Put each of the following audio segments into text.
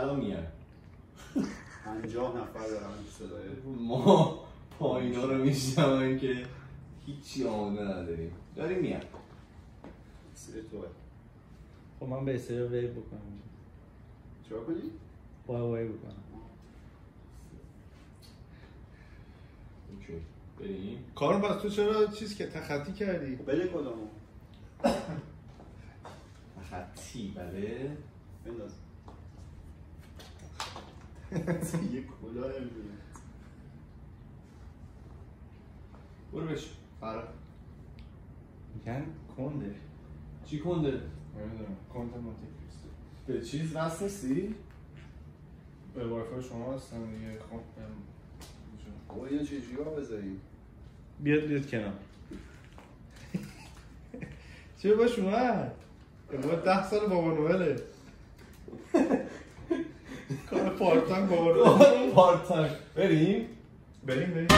الان میاد پنجاه نفر دارم صدای ما پایینا رو میشنویم که هیچی آماده نداریم داریم سر توه خب من به سر ویب بکنم چرا کنی؟ پای وای بکنم اوکی بریم کارو پس تو چرا چیز که تخطی کردی؟ بله کدامو تخطی بله بنداز یه کلاه میاد برو بشو فرق آره. میگن کنده چی کنده؟ نمیدونم کنده مانتی کریستو به چیز رست نیستی؟ به وایفای شما هستم دیگه خب بابا یه چجوری ها بذاریم بیاد بیاد کنار چه باش اومد؟ ده سال بابا نوهله Kar partak var. Partak. Vereyim. Vereyim vereyim.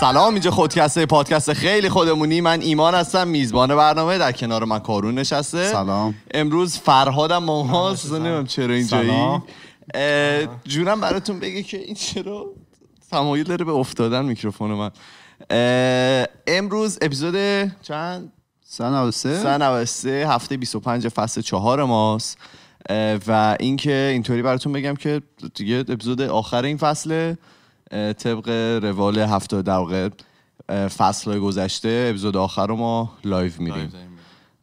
سلام اینجا خودکسته پادکست خیلی خودمونی من ایمان هستم میزبان برنامه در کنار من کارون نشسته سلام امروز فرهادم ما هست نمیم چرا اینجایی جونم براتون بگه که این چرا تمایل داره به افتادن میکروفون من امروز اپیزود چند؟ سن سه هفته 25 فصل چهار ماست و اینکه اینطوری براتون بگم که دیگه اپیزود آخر این فصله طبق روال هفته دقیقه فصل گذشته اپیزود آخر رو ما لایو میریم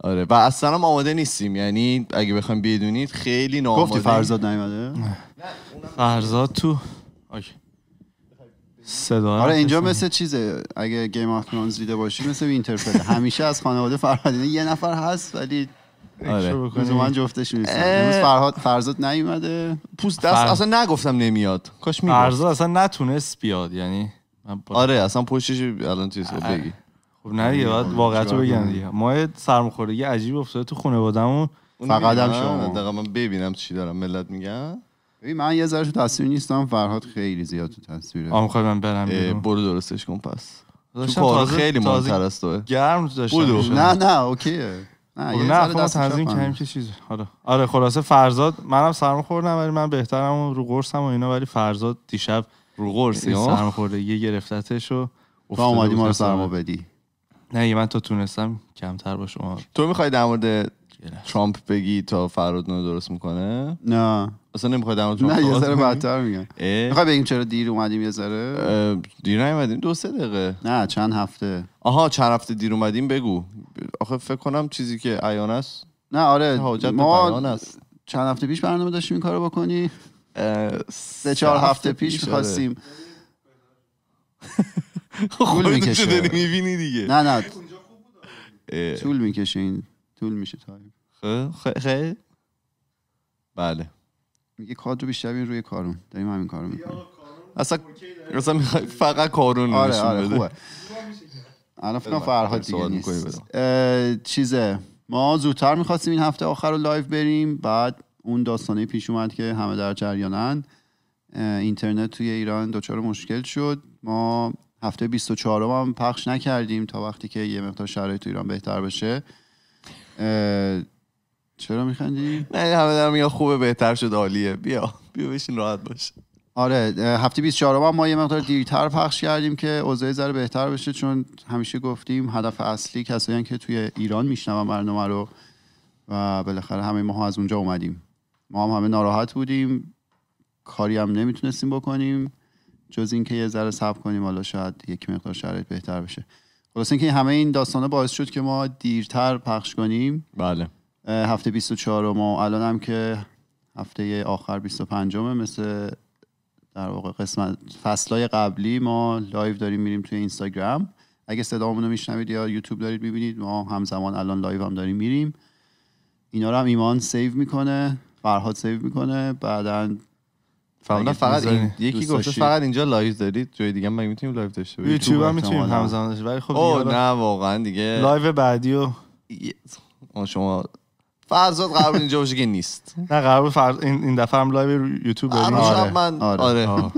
آره و اصلا هم آماده نیستیم یعنی اگه بخوام بدونید خیلی ناآماده گفتی فرزاد نیومده فرزاد تو صدا آره اینجا مثل چیزه اگه گیم آف دیده باشی مثل وینترفل همیشه از خانواده فرهادینه یه نفر هست ولی آره. من جفتش نیستم فرهاد فرزاد نیومده پوست دست اصلا نگفتم نمیاد کاش میگفت فرزاد اصلا نتونست بیاد یعنی من با... آره اصلا پشتش الان چیز بگی خب نه دیگه باید واقعیت رو بگم دیگه ما سرماخوردگی عجیب افتاده تو خانواده‌مون فقط هم شما دقیقا من ببینم چی دارم ملت میگم من یه ذره تو تصویر نیستم فرهاد خیلی زیاد تو تصویره آم خواهی من برم برو درستش کن پس تو خیلی مانتر از توه گرم داشتم بودو. نه نه اوکیه نه خب، یه نه خب، ما تنظیم کردیم که چیز آره آره خلاصه فرزاد منم سرم خوردم ولی من بهترم رو قرصم و اینا ولی فرزاد دیشب رو قرص سرم خورده یه گرفتتش و تو اومدی ما رو سرما بدی نه یه من تا تونستم کمتر با شما تو میخوای در مورد ترامپ بگی تا رو درست میکنه نه اصلا نمیخواد دمتون نه یه ذره بدتر میگم میخوای بگیم چرا دیر اومدیم یه ذره دیر نیومدیم دو سه دقیقه نه چند هفته آها چند هفته دیر اومدیم بگو آخه فکر کنم چیزی که عیان است نه آره ما است چند هفته پیش برنامه داشتیم این کارو بکنی سه چهار هفته پیش آره. میخواستیم خب، طول میکشه میبینی دیگه نه نه طول میکشه این طول میشه تایم خب، خ. بله میگه کادر رو بیشتر روی کارون داریم همین کارو میکنیم اصلا اصلا فقط کارون آره آره خوبه الان بله، فرهاد دیگه نیست چیزه ما زودتر میخواستیم این هفته آخر رو لایف بریم بعد اون داستانه پیش اومد که همه در جریانن اینترنت توی ایران دچار مشکل شد ما هفته 24 هم پخش نکردیم تا وقتی که یه مقدار شرایط تو ایران بهتر بشه چرا میخندی؟ نه همه دارم خوبه بهتر شد عالیه بیا بیا بشین راحت باش آره هفته 24 ما یه مقدار دیرتر پخش کردیم که اوضاع ذره بهتر بشه چون همیشه گفتیم هدف اصلی کسایی که توی ایران میشنون برنامه رو و بالاخره همه ما از اونجا اومدیم ما هم همه ناراحت بودیم کاری هم نمیتونستیم بکنیم جز اینکه یه ذره صبر کنیم حالا شاید یک مقدار شرایط بهتر بشه خلاص اینکه همه این داستانه باعث شد که ما دیرتر پخش کنیم بله هفته 24 ما الان هم که هفته آخر 25 همه مثل در واقع قسمت فصلای قبلی ما لایو داریم میریم توی اینستاگرام اگه صدامون رو میشنوید یا یوتیوب دارید میبینید ما همزمان الان لایو هم داریم میریم اینا رو هم ایمان سیو میکنه فرهاد سیو میکنه بعدا فقط فقط یکی گفته فقط اینجا لایو دارید جای دیگه ما میتونیم لایو داشته باشیم یوتیوب هم میتونیم همزمان ولی خب نه واقعا دیگه لایو بعدی و شما فرزاد قرار اینجا باشه که نیست نه قبل این این دفعه هم لایو یوتیوب آره، بریم آره من آره, آره.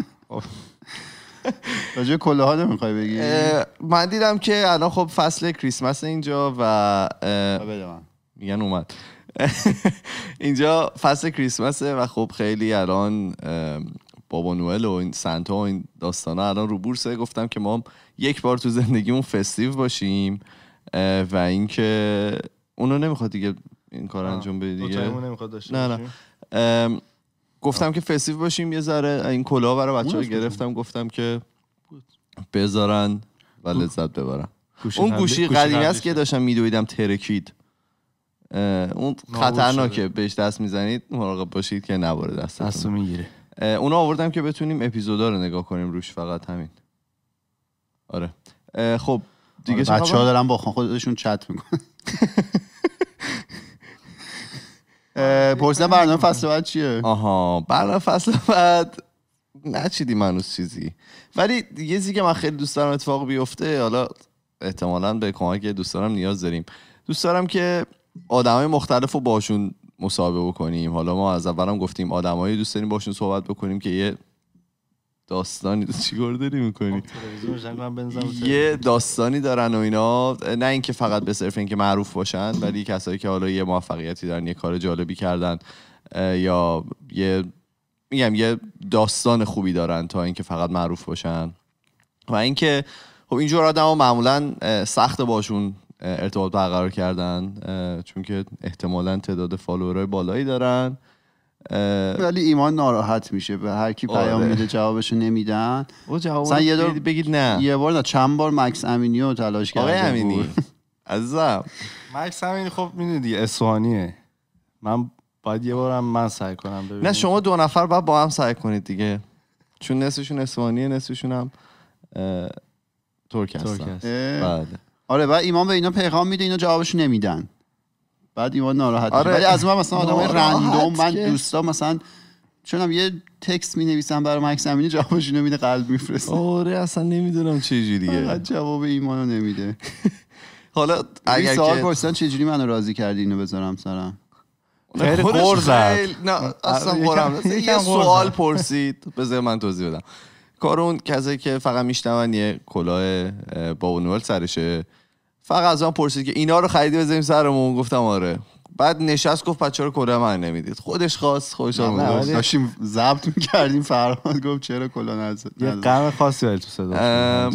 راجعه ها بگی من دیدم که الان خب فصل کریسمس اینجا و میگن اومد اینجا فصل کریسمسه و خب خیلی الان بابا نوئل و این سنتا و این داستانا الان رو بورسه گفتم که ما یک بار تو زندگیمون فستیو باشیم و اینکه اونو نمیخواد دیگه این کار انجام بدی دیگه نه نه گفتم که فسیو باشیم یه ذره این کلاه برای بچه‌ها گرفتم گفتم که بذارن و لذت ببرن اون گوشی قدیمی است که داشتم میدویدم ترکید اون خطرناکه بهش دست میزنید مراقب باشید که نباره دست دستو میگیره اون آوردم که بتونیم اپیزودا رو نگاه کنیم روش فقط همین آره خب دیگه آره بچه‌ها دارن با خودشون چت میکنن آره، پرسیدم برنامه فصل بعد چیه آها برنامه فصل بعد نچیدی هنوز چیزی ولی یه چیزی که من خیلی دوست دارم اتفاق بیفته حالا احتمالا به کمک دوستانم نیاز داریم دوست دارم که آدمای مختلف رو باشون مصاحبه بکنیم حالا ما از اولم گفتیم آدمایی دوست داریم باشون صحبت بکنیم که یه داستانی تو چی داری میکنی خب، یه داستانی دارن و اینا نه اینکه فقط به صرف اینکه معروف باشن ولی کسایی که حالا یه موفقیتی دارن یه کار جالبی کردن یا یه میگم یه داستان خوبی دارن تا اینکه فقط معروف باشن و اینکه خب اینجور آدم معمولا سخت باشون ارتباط برقرار کردن چون که احتمالا تعداد فالوورای بالایی دارن ولی ایمان ناراحت میشه به هر کی پیام آره. میده جوابشو نمیدن او جواب یه بگید نه یه بار نه چند بار مکس امینی رو تلاش کرده آقای امینی عزب مکس امینی خب میدونی اسوانیه من باید یه بارم من سعی کنم ببینید. نه شما دو نفر باید با هم سعی کنید دیگه چون نصفشون اسوانیه نصفشون هم ترک هستن بله. آره بعد ایمان به اینا پیغام میده اینا جوابشو نمیدن بعد ایمان ناراحت آره. از من مثلا آدمای رندوم من دوستا مثلا چونم یه تکست می نویسم برای مکس امینی جوابش اینو میده قلب میفرسته آره اصلا نمیدونم چه جوریه جواب ایمانو نمیده حالا اگر سوال پرسیدن چه جوری منو راضی کردی اینو بذارم سرم خیلی نه اصلا آره، خورم یه سوال پرسید بذار من توضیح بدم کارون کسی که فقط میشنون یه کلاه با اونوال سرشه فقط از من پرسید که اینا رو خریدی بزنیم سرمون گفتم آره بعد نشست گفت بچه رو کلا من نمیدید خودش خواست خودش آمد داشتیم ضبط میکردیم فرهاد گفت چرا کلا نزد یه قرم خاصی ولی تو صدا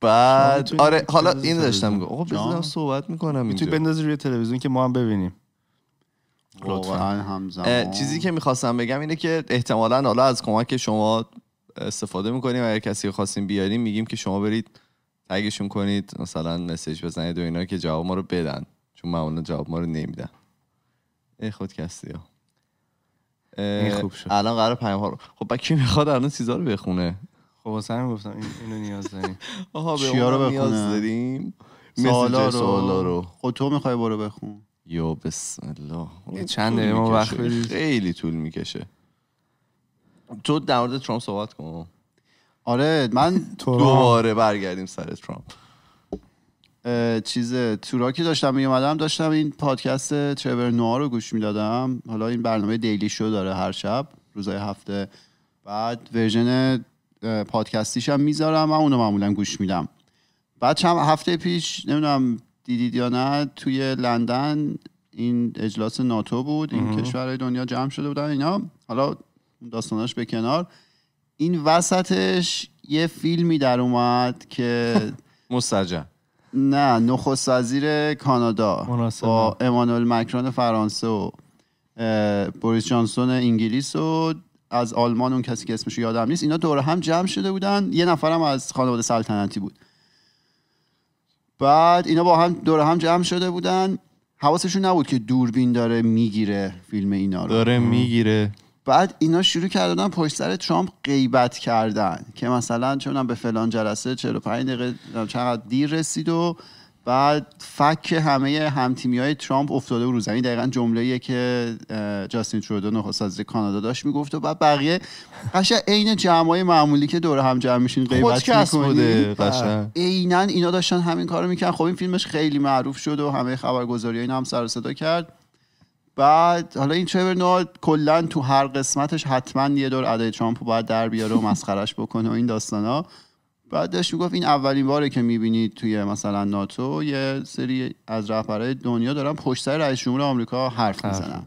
بعد آره حالا این داشتم گفت خب، آقا بزنم صحبت میکنم اینجا میتونی روی تلویزیون که ما هم ببینیم لطفا چیزی که میخواستم بگم اینه که احتمالا حالا از کمک شما استفاده میکنیم اگر کسی خواستیم بیاریم میگیم که شما برید تگشون کنید مثلا مسیج بزنید و اینا که جواب ما رو بدن چون معمولا جواب ما رو نمیدن ای خود کسی ها خوب شد الان قرار پیام ها رو خب با کی میخواد الان چیزا رو بخونه خب واسه همین گفتم این اینو نیاز داریم آها به چیا رو بخونه نیاز داریم سوالا رو خب تو میخوای برو بخون یا بسم الله چند دقیقه وقت خیلی طول میکشه تو در مورد ترامپ صحبت کن آره من دوباره برگردیم سر ترامپ چیز تورا که داشتم میومدم داشتم این پادکست تریور نوآ رو گوش میدادم حالا این برنامه دیلی شو داره هر شب روزای هفته بعد ورژن پادکستیش هم میذارم و اونو معمولا گوش میدم بعد چند هفته پیش نمیدونم دیدید یا نه توی لندن این اجلاس ناتو بود این کشورهای دنیا جمع شده بودن اینا حالا داستاناش به کنار این وسطش یه فیلمی در اومد که مستجم نه نخست وزیر کانادا مناسبه. با امانوئل مکرون فرانسه و بوریس جانسون انگلیس و از آلمان اون کسی که اسمش یادم نیست اینا دور هم جمع شده بودن یه نفرم از خانواده سلطنتی بود بعد اینا با هم دور هم جمع شده بودن حواسشون نبود که دوربین داره میگیره فیلم اینا رو داره میگیره بعد اینا شروع کردن پشت سر ترامپ غیبت کردن که مثلا چونم به فلان جلسه 45 دقیقه چقدر دیر رسید و بعد فک همه همتیمی های ترامپ افتاده و روزنی دقیقا جمله که جاستین ترودو نخست وزیر کانادا داشت میگفت و بعد بقیه قشن عین جمعای معمولی که دور هم جمع میشین غیبت میکنی آره. عینا اینا داشتن همین کارو میکنن خب این فیلمش خیلی معروف شد و همه خبرگزاری هم سر صدا کرد بعد حالا این چه کلا تو هر قسمتش حتما یه دور ادای ترامپ رو باید در بیاره و مسخرش بکنه و این ها بعد داشت میگفت این اولین باره که میبینید توی مثلا ناتو یه سری از رهبرای دنیا دارن پشت سر رئیس جمهور آمریکا حرف میزنن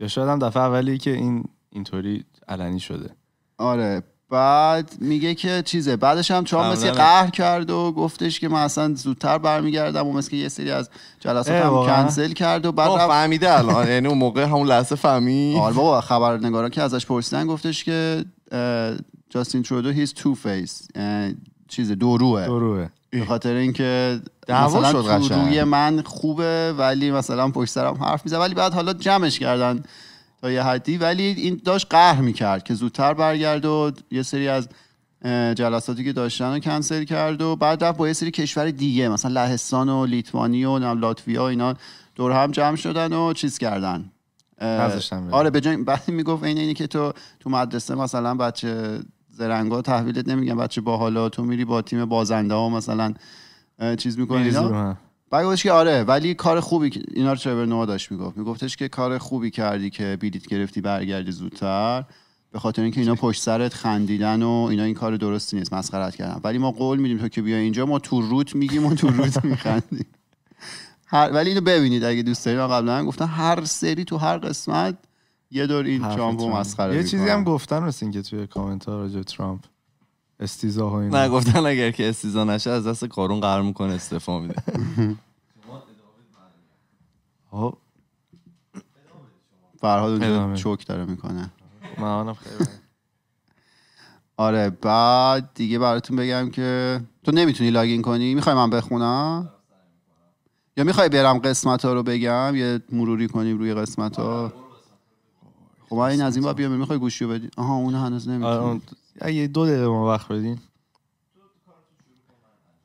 یا شاید هم دفعه اولی که این اینطوری علنی شده آره بعد میگه که چیزه بعدش هم چهار مسی قهر کرد و گفتش که من اصلا زودتر برمیگردم و مثل یه سری از جلسات هم کنسل کرد و بعد فهمیده الان یعنی اون موقع همون لحظه فهمی آره بابا خبرنگارا که ازش پرسیدن گفتش که جاستین ترودو هیز تو فیس چیز دوروه دوروه به خاطر اینکه مثلا شد من خوبه ولی مثلا پشت سرم حرف میزنه ولی بعد حالا جمعش کردن تا یه حدی ولی این داشت قهر میکرد که زودتر برگرد و یه سری از جلساتی که داشتن رو کنسل کرد و بعد رفت با یه سری کشور دیگه مثلا لهستان و لیتوانی و لاتویا اینا دور هم جمع شدن و چیز کردن آره به جای بعد میگفت این اینی که تو تو مدرسه مثلا بچه زرنگا تحویلت نمیگن بچه با حالا تو میری با تیم بازنده ها مثلا چیز میکنی بعد گفتش که آره ولی کار خوبی اینا رو تریور نوا داشت میگفت میگفتش که کار خوبی کردی که بیلیت گرفتی برگردی زودتر به خاطر اینکه اینا پشت سرت خندیدن و اینا این کار درستی نیست مسخرت کردن ولی ما قول میدیم تو که بیا اینجا ما تو روت میگیم و تو روت میخندیم ولی اینو ببینید اگه دوست دارید قبلا گفتن هر سری تو هر قسمت یه دور این ترامپ مسخره یه چیزی هم گفتن رسین که توی کامنت ها راجع ترامپ استیزا ها نه گفتن اگر که استیزا نشه از دست کارون قرار میکنه استفا میده خب. فرهاد چوک داره میکنه خیلی آره بعد دیگه براتون بگم که تو نمیتونی لاگین کنی میخوای من بخونم یا میخوای برم قسمت ها رو بگم یه مروری کنیم روی قسمت ها خب این از این باید بیام میخوای گوشی رو بدی آها اون هنوز آره، نمیتونی اگه دو دقیقه ما وقت بدین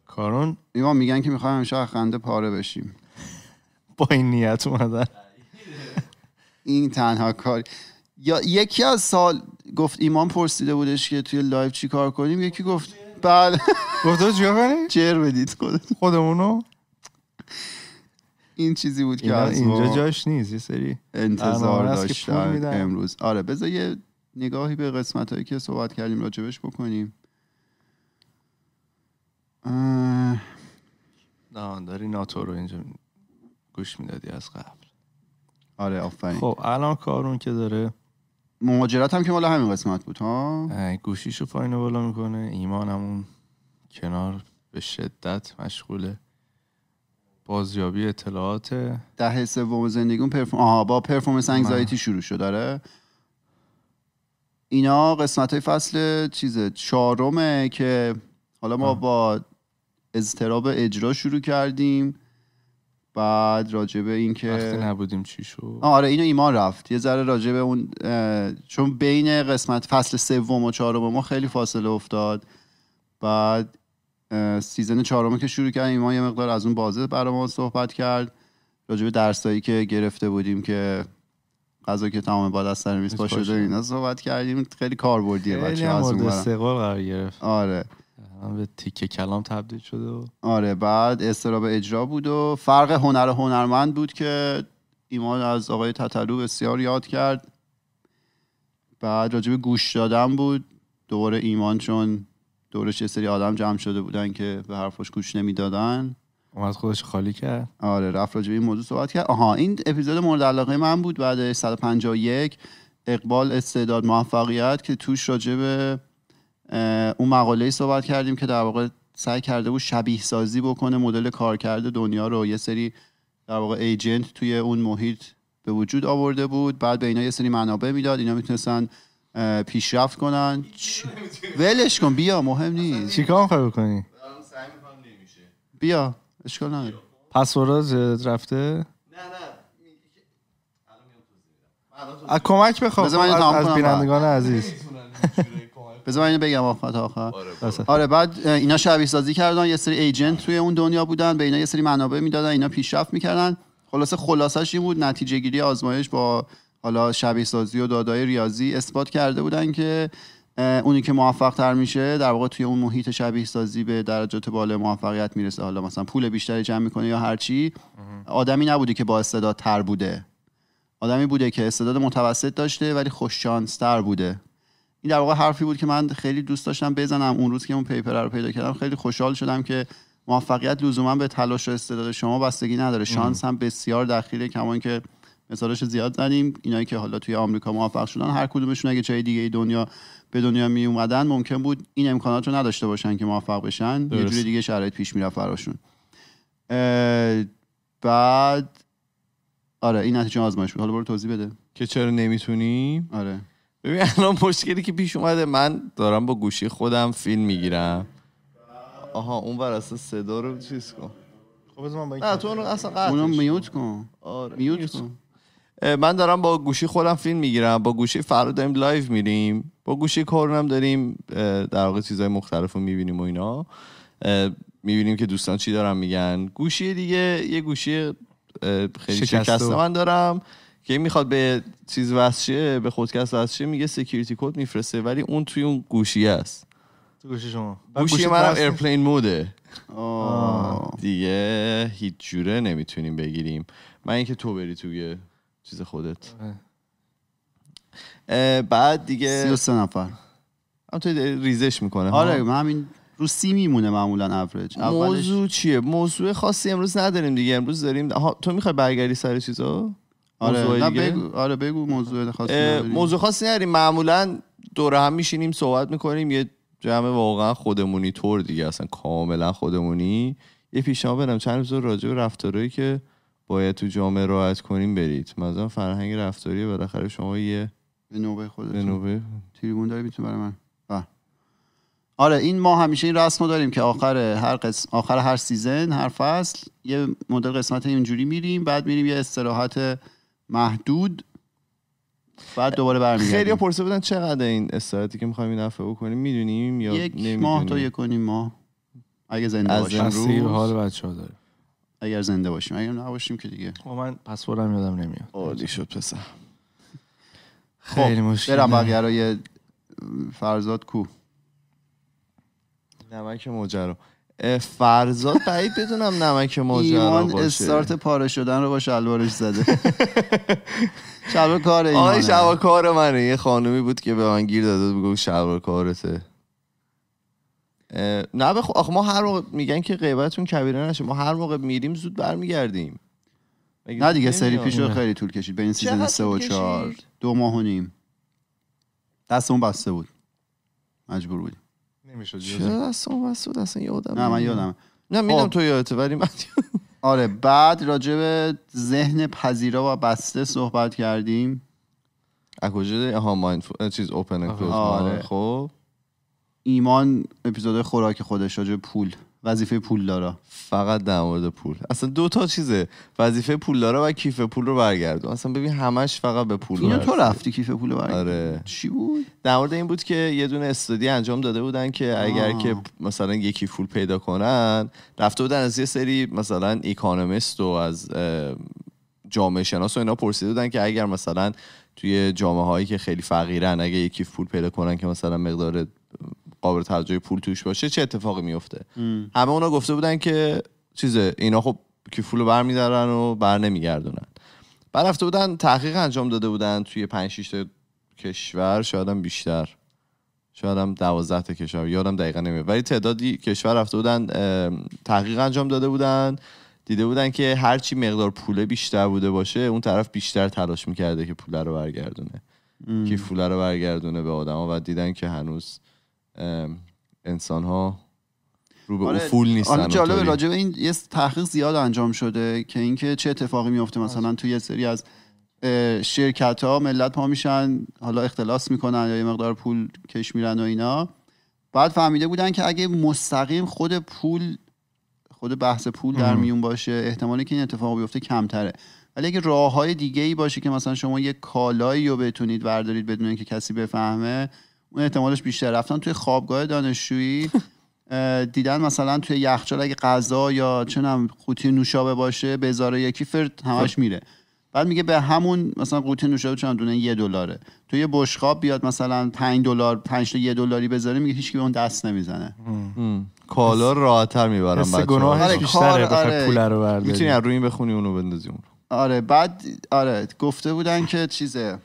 کارون ایمان میگن که میخوایم امشب خنده پاره بشیم با این نیت اومدن این تنها کار یا یکی از سال گفت ایمان پرسیده بودش که توی لایف چی کار کنیم یکی گفت بله گفت چیکار کنیم جر بدید خودمونو این چیزی بود که اینجا جاش نیست یه سری انتظار داشتن امروز آره بذار یه نگاهی به قسمت هایی که صحبت کردیم راجبش بکنیم آه... داری ناتو رو اینجا گوش میدادی از قبل آره آفرین خب الان کارون که داره مهاجرت هم که مال همین قسمت بود ها گوشیشو پایین بالا میکنه ایمان همون کنار به شدت مشغوله بازیابی اطلاعات ده سوم زندگی اون آها با پرفورمنس انگزایتی شروع شد داره اینا قسمت های فصل چیز چهارمه که حالا ما با اضطراب اجرا شروع کردیم بعد راجبه این که وقتی نبودیم چی شد آره اینو ایمان رفت یه ذره راجبه اون چون بین قسمت فصل سوم و چهارم ما خیلی فاصله افتاد بعد سیزن چهارم که شروع کرد ایمان یه مقدار از اون بازه برای ما صحبت کرد راجبه درسایی که گرفته بودیم که غذا که تمام با دست سر میز اینا صحبت کردیم خیلی کاربردیه بچه از اون استقبال قرار گرفت آره هم به تیکه کلام تبدیل شد و... آره بعد استراب اجرا بود و فرق هنر هنرمند بود که ایمان از آقای تطلو بسیار یاد کرد بعد راجب گوش دادن بود دوباره ایمان چون دورش یه سری آدم جمع شده بودن که به حرفش گوش نمیدادن از خودش خالی کرد آره رفت راجع این موضوع صحبت کرد آها این اپیزود مورد علاقه من بود بعد 151 اقبال استعداد موفقیت که توش راجع به اون مقاله صحبت کردیم که در واقع سعی کرده بود شبیه سازی بکنه مدل کارکرد دنیا رو یه سری در واقع ایجنت توی اون محیط به وجود آورده بود بعد به اینا یه سری منابع میداد اینا میتونستن پیشرفت کنن ولش کن بیا مهم نیست چیکار بکنی بیا اشکال نداره پسورد رفته نه نه کمک بخوام از بینندگان عزیز بذار من بگم آخر تا آخر آره بعد اینا شبیه سازی کردن یه سری ایجنت توی اون دنیا بودن به اینا یه سری منابع میدادن اینا پیشرفت میکردن خلاصه خلاصش این بود نتیجه گیری آزمایش با حالا شبیه سازی و دادای ریاضی اثبات کرده بودن که اونی که موفق تر میشه در واقع توی اون محیط شبیه سازی به درجات بالا موفقیت میرسه حالا مثلا پول بیشتری جمع میکنه یا هرچی آدمی نبوده که با استعداد تر بوده آدمی بوده که استعداد متوسط داشته ولی خوش تر بوده این در واقع حرفی بود که من خیلی دوست داشتم بزنم اون روز که اون پیپر رو پیدا کردم خیلی خوشحال شدم که موفقیت لزوما به تلاش و استعداد شما بستگی نداره شانس هم بسیار دخیله کمان که مثالش زیاد زدیم اینایی که حالا توی آمریکا موفق شدن هر کدومشون اگه جای دیگه دنیا به دنیا می اومدن ممکن بود این امکانات رو نداشته باشن که موفق بشن درست. یه جوری دیگه شرایط پیش میرفت براشون بعد آره این نتیجه آزمایش بود حالا برو توضیح بده که چرا نمیتونی آره ببین الان مشکلی که پیش اومده من دارم با گوشی خودم فیلم میگیرم آها اون بر اصلا صدا رو چیز کن خب من با این نه تو اون اصلا قطعش اونو میوت کن آره میوت کن من دارم با گوشی خودم فیلم میگیرم با گوشی فردا داریم لایف میریم با گوشی کارون هم داریم در واقع چیزهای مختلف رو میبینیم و اینا میبینیم که دوستان چی دارن میگن گوشی دیگه یه گوشی خیلی شکسته من دارم که این میخواد به چیز وصلشه به خودکست وصل میگه سکیوریتی کد میفرسته ولی اون توی اون گوشی است گوشی شما گوشی منم ایرپلین موده دیگه هیچ جوره نمیتونیم بگیریم من اینکه تو بری توی چیز خودت آره. بعد دیگه 33 نفر تو ریزش میکنه آره من همین رو سی میمونه معمولا اوریج موضوع چیه موضوع خاصی امروز نداریم دیگه امروز داریم تو میخوای برگردی سر چیزا آره بگو آره بگو موضوع خاصی نداریم. موضوع خاصی نداریم معمولا دور هم میشینیم صحبت میکنیم یه جمع واقعا خودمونی طور دیگه اصلا کاملا خودمونی یه پیشنهاد بدم چند روز راجع به رفتارهایی که باید تو جامعه رعایت کنیم برید مثلا فرهنگ رفتاری بالاخره شما یه به نوبه خودتون به نوبه تریبون داری میتونی برای من با. آره این ما همیشه این رسمو داریم که آخر هر قسم آخر هر سیزن هر فصل یه مدل قسمت اینجوری میریم بعد میریم یه استراحت محدود بعد دوباره برمیگردیم خیلی پرسه بودن چقدر این استراحتی که میخوایم این دفعه بکنیم میدونیم یا یک ماه تا یک کنیم ماه اگه زنده باشیم از حال بچه ها اگر زنده باشیم اگر نباشیم که دیگه خب من پسورم یادم نمیاد عالی شد پسر خب، خیلی مشکل برم بقیه رو یه فرزاد کو نمک مجرم فرزاد بعید بدونم نمک باشه ایمان استارت پاره شدن رو با شلوارش زده شلوار کار ایمانه آه شلوار کار منه یه خانومی بود که به من گیر داده بگو شلوار کارته نه بخو آخه ما هر موقع میگن که غیبتون کبیره نشه ما هر موقع میریم زود برمیگردیم نه دیگه سری پیش رو خیلی طول کشید به این سیزن سه و چهار دو ماه و نیم دستمون بسته بود مجبور بودیم نمیشد چرا دستمون بسته بود اصلا یادم نه من یادم نه خب. میدم تو یادت ولی من آره بعد راجع به ذهن پذیرا و بسته صحبت کردیم از ها مایندفول چیز اوپن آره. آره. خب ایمان اپیزود خوراک خودش راجع پول وظیفه دارا فقط در مورد پول اصلا دو تا چیزه وظیفه پولدارا و کیف پول رو برگردو اصلا ببین همش فقط به پول اینو تو رفتی کیف پول رو آره. چی بود در مورد این بود که یه دونه استودی انجام داده بودن که اگر که مثلا یکی پول پیدا کنن رفته بودن از یه سری مثلا ایکانومیست و از جامعه شناس و اینا پرسیده بودن که اگر مثلا توی جامعه هایی که خیلی فقیرن اگه یکی پول پیدا کنن که مثلا مقدار قابل توجه پول توش باشه چه اتفاقی میفته همه اونا گفته بودن که چیزه اینا خب که پولو برمیدارن و بر نمیگردونن بعد رفته بودن تحقیق انجام داده بودن توی 5 6 کشور شایدم بیشتر شایدم 12 تا کشور یادم دقیقا نمیاد ولی تعدادی کشور رفته بودن تحقیق انجام داده بودن دیده بودن که هرچی مقدار پوله بیشتر بوده باشه اون طرف بیشتر تلاش میکرده که پوله رو برگردونه که پوله رو برگردونه به آدما و دیدن که هنوز انسان ها رو به آره، افول نیستن جالبه راجع این یه تحقیق زیاد انجام شده که اینکه چه اتفاقی میفته آره. مثلا توی یه سری از شرکت ها ملت پا میشن حالا اختلاس میکنن یا یه مقدار پول کش میرن و اینا بعد فهمیده بودن که اگه مستقیم خود پول خود بحث پول در میون باشه احتمالی که این اتفاق بیفته کمتره ولی اگه راه های دیگه ای باشه که مثلا شما یه کالایی رو بتونید وردارید بدون اینکه کسی بفهمه اون احتمالش بیشتر رفتن توی خوابگاه دانشجویی دیدن مثلا توی یخچال اگه غذا یا چنم قوطی نوشابه باشه بزاره یکی فرد همش خب. میره بعد میگه به همون مثلا قوطی نوشابه چند دونه یه دلاره توی یه بشقاب بیاد مثلا 5 دلار 5 تا یه دلاری بذاره میگه هیچکی به اون دست نمیزنه کالا راحت‌تر میبرن بچه‌ها گناه آره، بیشتره بخاطر آره. پول رو برداری میتونی روی این بخونی اونو بندازی اون آره بعد آره گفته بودن که چیزه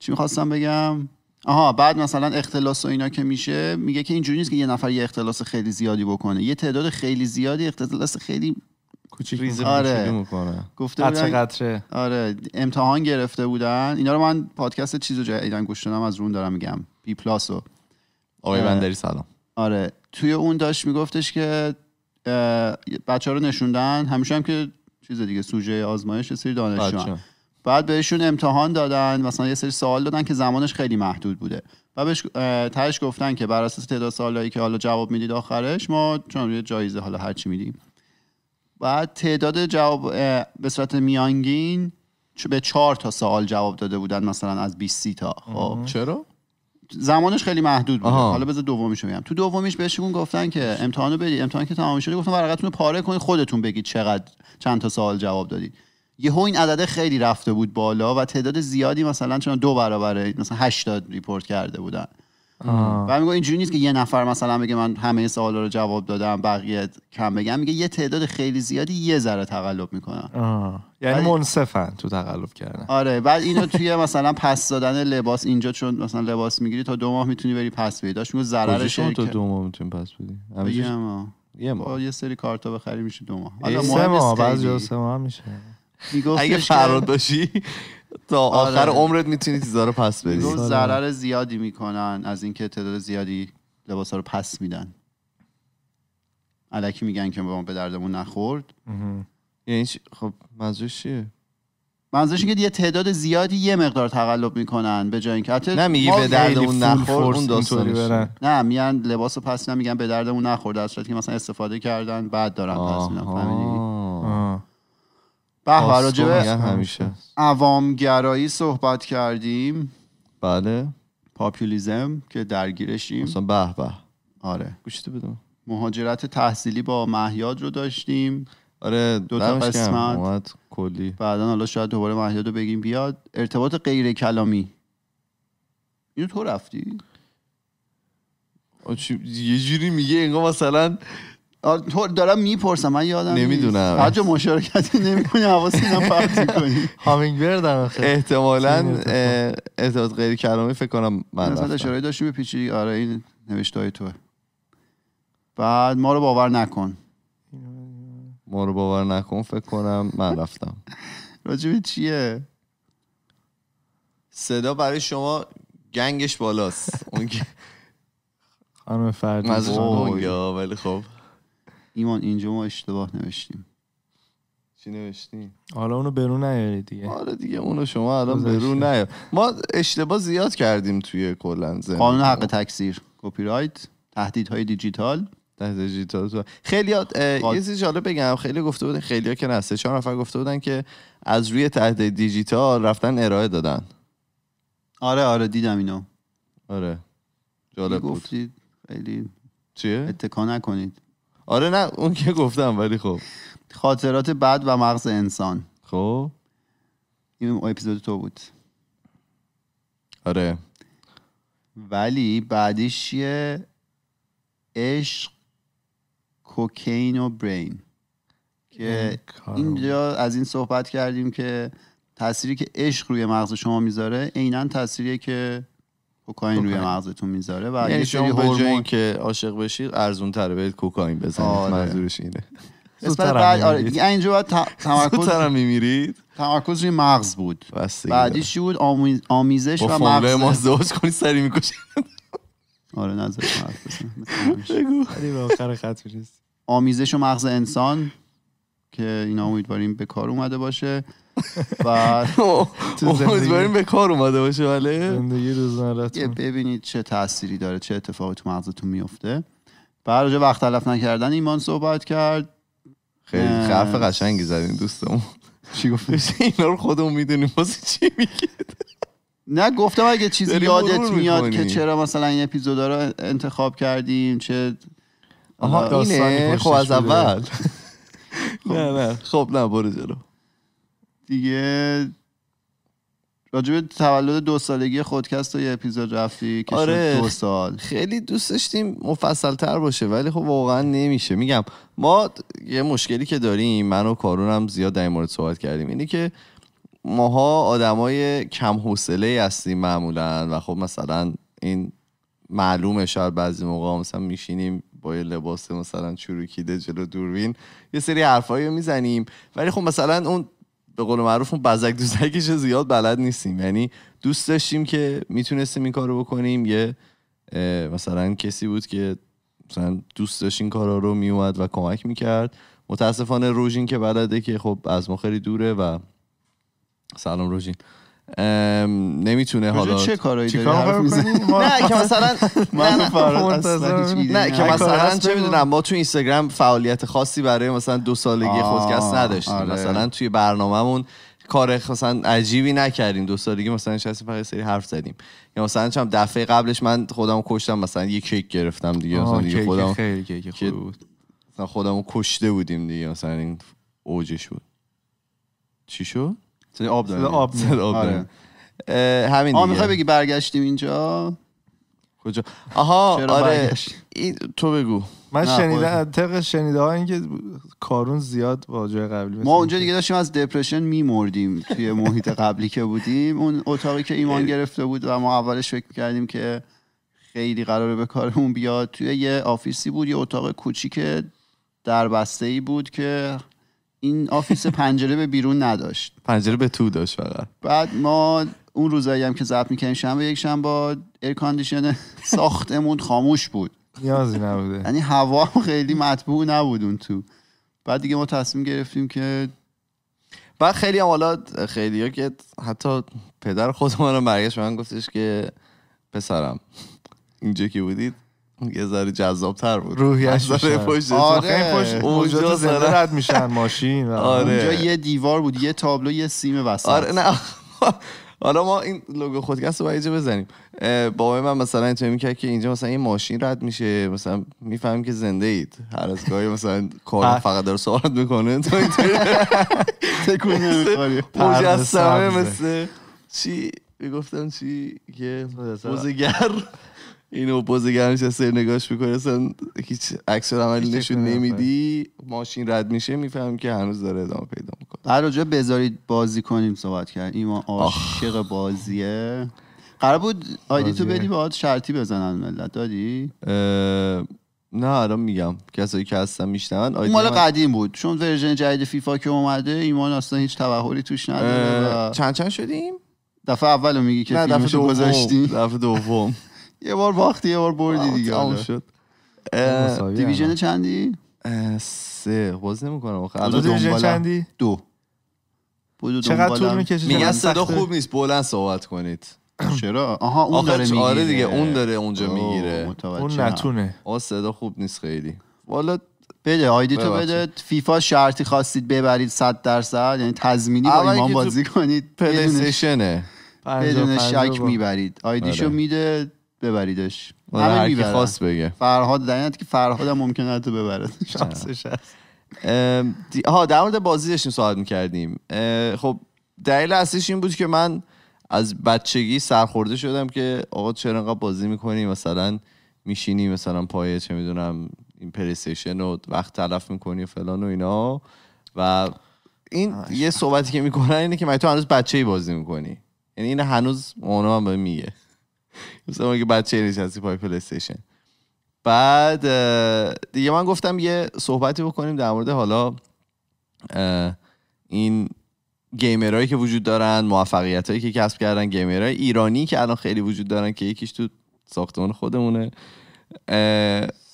چی میخواستم بگم آها بعد مثلا اختلاس و اینا که میشه میگه که اینجوری نیست که یه نفر یه اختلاس خیلی زیادی بکنه یه تعداد خیلی زیادی اختلاس خیلی کوچیک ریزه آره. میکنه گفته قطره قطره آره امتحان گرفته بودن اینا رو من پادکست چیزو جدیدن گوش دادم از رون دارم میگم بی پلاس و آقای بندری سلام آره توی اون داشت میگفتش که بچه ها رو نشوندن همیشه هم که چیز دیگه سوژه آزمایش سری دانشجو بعد بهشون امتحان دادن مثلا یه سری سوال دادن که زمانش خیلی محدود بوده و بهش تهش گفتن که بر اساس تعداد سوالایی که حالا جواب میدید آخرش ما چون جایزه حالا هرچی میدیم بعد تعداد جواب به صورت میانگین به چهار تا سوال جواب داده بودن مثلا از 20 تا خب چرا زمانش خیلی محدود بوده حالا بذار دومیشو میگم تو دومیش بهشون گفتن که امتحانو بدید امتحان که تمام شده گفتن ورقتون رو پاره کنید خودتون بگید چقدر چند تا سوال جواب دادید یهو این عدده خیلی رفته بود بالا و تعداد زیادی مثلا چون دو برابره مثلا 80 ریپورت کرده بودن آه. و میگه اینجوری نیست که یه نفر مثلا بگه من همه سوالا رو جواب دادم بقیه کم بگم میگه یه تعداد خیلی زیادی یه ذره تقلب میکنن آه. یعنی منصفن تو تقلب کردن آره بعد اینو توی مثلا پس دادن لباس اینجا چون مثلا لباس میگیری تا دو ماه میتونی بری پس بدی داشت میگه دو ماه میتونی پس بدی یه ماه خب، یه سری کارتا بخری میشه دو ماه سه ماه سه ماه میشه میگفتش اگه فراد باشی تا آخر آره. عمرت میتونی چیزا رو پس بدی آره. ضرر زیادی میکنن از اینکه تعداد زیادی لباسا رو پس میدن علکی میگن که ما به دردمون نخورد یعنی خب منظورش چیه منظورش که یه تعداد زیادی یه مقدار تقلب میکنن به جای اینکه نه به دردمون نخورد اون داستانش نه میگن لباس رو پس نمیگن به دردمون نخورد در صورتی که مثلا استفاده کردن بعد دارن پس میدن به راجبه همیشه عوام گرایی صحبت کردیم بله پاپولیزم که درگیرشیم مثلا به به آره گوش بدم مهاجرت تحصیلی با محیاد رو داشتیم آره دو تا قسمت کلی بعدا حالا شاید دوباره مهیاد رو بگیم بیاد ارتباط غیر کلامی اینو تو رفتی یه جوری میگه انگار مثلا دارم میپرسم من یادم نمیدونم هر جا مشارکتی کنی حواسی هم پارتی کنی هامینگبرد احتمالاً غیر کلامی فکر کنم من مثلا اشاره داشتی به پیچی آره این های تو بعد ما رو باور نکن ما رو باور نکن فکر کنم من رفتم راجبی چیه صدا برای شما گنگش بالاست اون خانم فردی ولی خب ایمان اینجا ما اشتباه نوشتیم چی نوشتیم حالا اونو برون نیاری دیگه آره دیگه اونو شما الان برو نیار ما اشتباه زیاد کردیم توی کلا قانون حق تکثیر کپی رایت تهدیدهای دیجیتال دیجیتال خیلی یه چیزی جالب بگم خیلی گفته بودن خیلیا که نسته چهار نفر گفته بودن که از روی تهدید دیجیتال رفتن ارائه دادن آره آره دیدم اینو آره جالب بود گفتید خیلی چیه اتکا نکنید آره نه اون که گفتم ولی خب خاطرات بد و مغز انسان خب این اپیزود تو بود آره ولی بعدیش یه عشق کوکین و برین که اینجا از این صحبت کردیم که تأثیری که عشق روی مغز شما میذاره عینا تأثیریه که کوکائین روی مغزتون میذاره و یعنی شما به جای اینکه عاشق بشید ارزون تره برید کوکائین بزنید آره. منظورش اینه آره، یعنی اینجا باید تمرکز میمیرید تمرکز روی مغز بود بعدیش بود آمیزش و مغز ما زوج کنی سری میکشید آره نظر بگو اینو آمیزش و مغز انسان که اینا امیدواریم به کار اومده باشه بعد تو به کار اومده باشه ولی زندگی روزمرتون ببینید چه تأثیری داره چه اتفاقی تو مغزتون میفته بعد راجع وقت تلف نکردن ایمان صحبت کرد خیلی حرف قشنگی زدین دوستمون چی گفتش اینا رو خودمون میدونیم واسه چی میگید نه گفتم اگه چیزی یادت میاد که چرا مثلا این اپیزودا رو انتخاب کردیم چه آها اینه خب از اول نه نه خب نه برو جلو دیگه راجب تولد دو سالگی خودکست و یه اپیزود رفتی که آره، دو سال خیلی دوست داشتیم مفصل تر باشه ولی خب واقعا نمیشه میگم ما یه مشکلی که داریم من و کارون هم زیاد در این مورد صحبت کردیم اینه که ماها آدمای کم حوصله هستیم معمولا و خب مثلا این معلومه شاید بعضی موقع مثلا میشینیم با یه لباس مثلا چروکیده جلو دوربین یه سری حرفایی رو میزنیم ولی خب مثلا اون به قول معروف اون بزک دوزکش زیاد بلد نیستیم یعنی دوست داشتیم که میتونستیم این کارو بکنیم یه مثلا کسی بود که مثلا دوست داشت این کارا رو میومد و کمک میکرد متاسفانه روژین که بلده که خب از ما خیلی دوره و سلام روژین نمیتونه حالا چه کارایی داری نه که مثلا نه که مثلا چه میدونم ما تو اینستاگرام فعالیت خاصی برای مثلا دو سالگی خودکست نداشتیم آره. مثلا توی برنامهمون کار مثلا عجیبی نکردیم دو سالگی مثلا نشستیم فقط سری حرف زدیم یا مثلا چم دفعه قبلش من خودم کشتم مثلا یه کیک گرفتم دیگه خودم خیلی کیک خوب بود مثلا خودمو کشته بودیم دیگه مثلا این اوجش بود چی شد صدای آب داره آب, آره. همین دیگه میخوای بگی برگشتیم اینجا کجا آها آره تو بگو من شنیده طبق شنیده ها اینکه کارون زیاد جای قبلی ما اونجا دیگه داشتیم از دپرشن میمردیم توی محیط قبلی که بودیم اون اتاقی که ایمان گرفته بود و ما اولش فکر کردیم که خیلی قراره به کارمون بیاد توی یه آفیسی بود یه اتاق کوچیک در بسته ای بود که این آفیس پنجره به بیرون نداشت پنجره به تو داشت فقط بعد ما اون روزایی هم که ضبط میکنیم شنبه یک شنبه ایر کاندیشن ساختمون خاموش بود نیازی نبوده یعنی هوا خیلی مطبوع نبود اون تو بعد دیگه ما تصمیم گرفتیم که بعد خیلی هم حالا خیلی ها که حتی پدر خودمان رو برگشت من گفتش که پسرم اینجا که بودید یه ذره جذاب تر بود روحیش داره پشت آره پشت اونجا زنده رد میشن ماشین آره. اونجا یه دیوار بود یه تابلو یه سیم وسط آره نه حالا ما این لوگو خودکست رو باید بزنیم بابای من مثلا اینطوری میکرد که اینجا مثلا این ماشین رد میشه مثلا میفهمیم که زنده اید هر از گاهی مثلا کار فقط داره سوالت میکنه تو اینطوری تکون مثل چی میگفتم چی که بوزگر این اوپوزگر سر نگاش میکنه اصلا هیچ عکس عملی نشون نمیدی ماشین رد میشه میفهمیم که هنوز داره ادامه پیدا میکنه بعد رجوع بذارید بازی کنیم صحبت کرد این عاشق بازیه قرار بود آیدی تو بدی باید شرطی بزنن ملت دادی نه الان میگم کسایی که هستن میشنون مال قدیم بود چون ورژن جدید فیفا که اومده ایمان اصلا هیچ توهری توش نداره و... چند چند شدیم دفعه اولو میگی که فیلمشو دفعه دوم یه بار باختی یه بار بردی دیگه تمام شد دیویژن چندی سه باز نمیکنم آخه دو دیویژن چندی دو بودو چقدر طول میکشه میگه صدا خوب نیست بلند صحبت کنید چرا آها اون داره میگیره آره دیگه اون داره اونجا میگیره اون نتونه آ صدا خوب نیست خیلی والا بده آیدی تو بده فیفا شرطی خواستید ببرید 100 درصد یعنی تضمینی با ایمان بازی کنید پلی استیشنه بدون شک میبرید آیدیشو آره. میده ببریدش آره، هر بگه فرهاد در که فرهاد هم ممکنه تو ببره ها در مورد بازی داشتیم صحبت میکردیم خب دلیل اصلیش این بود که من از بچگی سرخورده شدم که آقا چرا انقدر بازی میکنی مثلا میشینی مثلا پای چه میدونم این پلیستیشن رو وقت تلف میکنی و فلان و اینا و این یه صحبتی که میکنن اینه که مگه تو هنوز بچه بازی میکنی یعنی این هنوز اونو هم میگه مثلا که بچه نشستی پای پلی استیشن بعد دیگه من گفتم یه صحبتی بکنیم در مورد حالا این گیمرایی که وجود دارن موفقیت هایی که کسب کردن گیمرای ایرانی که الان خیلی وجود دارن که یکیش تو ساختمان خودمونه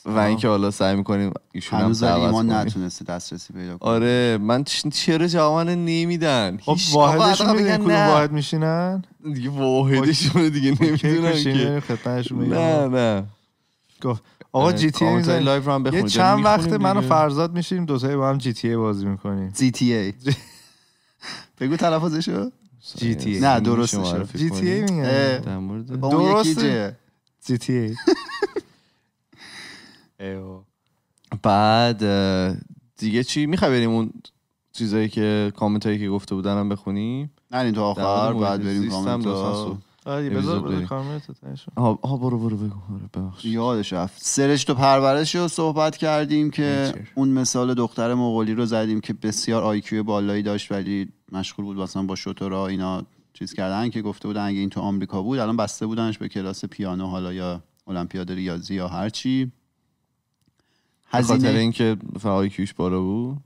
و اینکه حالا سعی میکنیم ایشون هم ایمان نتونسته دسترسی پیدا کنیم آره من چرا جواب نمیدن خب واحدشون میدن کدوم واحد میشینن دیگه واحدشون دیگه نمیدونن که نه نه خب، آقا جی تی ای لایو رو هم بخونید یه چند یعنی وقت منو فرزاد میشیم دو با هم جی تی ای بازی میکنیم جی تی ای بگو تلفظشو جی تی ای نه درستش جی تی ای میگن درست جی تی ای بعد دیگه چی میخوای بریم اون چیزایی که کامنت هایی که گفته بودنم بخونیم نه این تو آخر بعد بریم کامنت ها برو برو بگو آره، یادش رفت سرشت و پرورش رو صحبت کردیم که اون مثال دختر مغولی رو زدیم که بسیار آیکیو بالایی داشت ولی مشغول بود مثلا با شوتورا اینا چیز کردن که گفته بودن اگه این تو آمریکا بود الان بسته بودنش به کلاس پیانو حالا یا المپیاد ریاضی یا هر چی هزینه خاطر اینکه فرقای کیوش بالا بود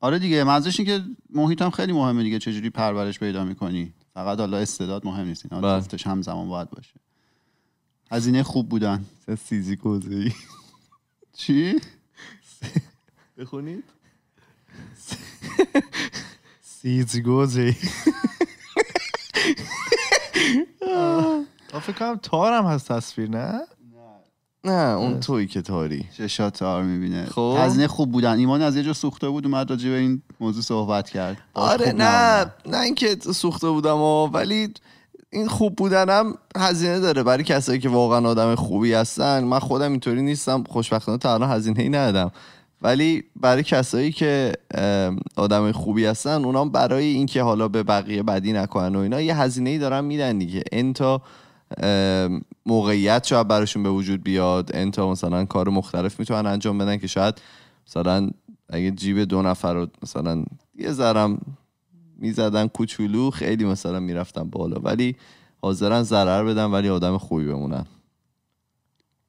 آره دیگه منظورش این که محیط هم خیلی مهمه دیگه چجوری پرورش پیدا میکنی فقط حالا استعداد مهم نیست اینا بله. هم همزمان باید باشه هزینه خوب بودن سیزی کوزی چی بخونید سیزی گوزی فکر کنم تارم هست تصویر نه نه اون آره. توی که تاری تار میبینه خب هزینه خوب بودن ایمان از یه جا سوخته بود اومد راجع به این موضوع صحبت کرد آره نه نه اینکه سوخته بودم و ولی این خوب بودنم هزینه داره برای کسایی که واقعا آدم خوبی هستن من خودم اینطوری نیستم خوشبختانه تا الان هزینه ای ندادم ولی برای کسایی که آدم خوبی هستن اونام برای اینکه حالا به بقیه بدی نکنن و اینا یه هزینه ای دارن میدن دیگه انتا موقعیت شاید براشون به وجود بیاد انتا مثلا کار مختلف میتونن انجام بدن که شاید مثلا اگه جیب دو نفر رو مثلا یه ذرم میزدن کوچولو خیلی مثلا میرفتن بالا ولی حاضرن ضرر بدن ولی آدم خوبی بمونن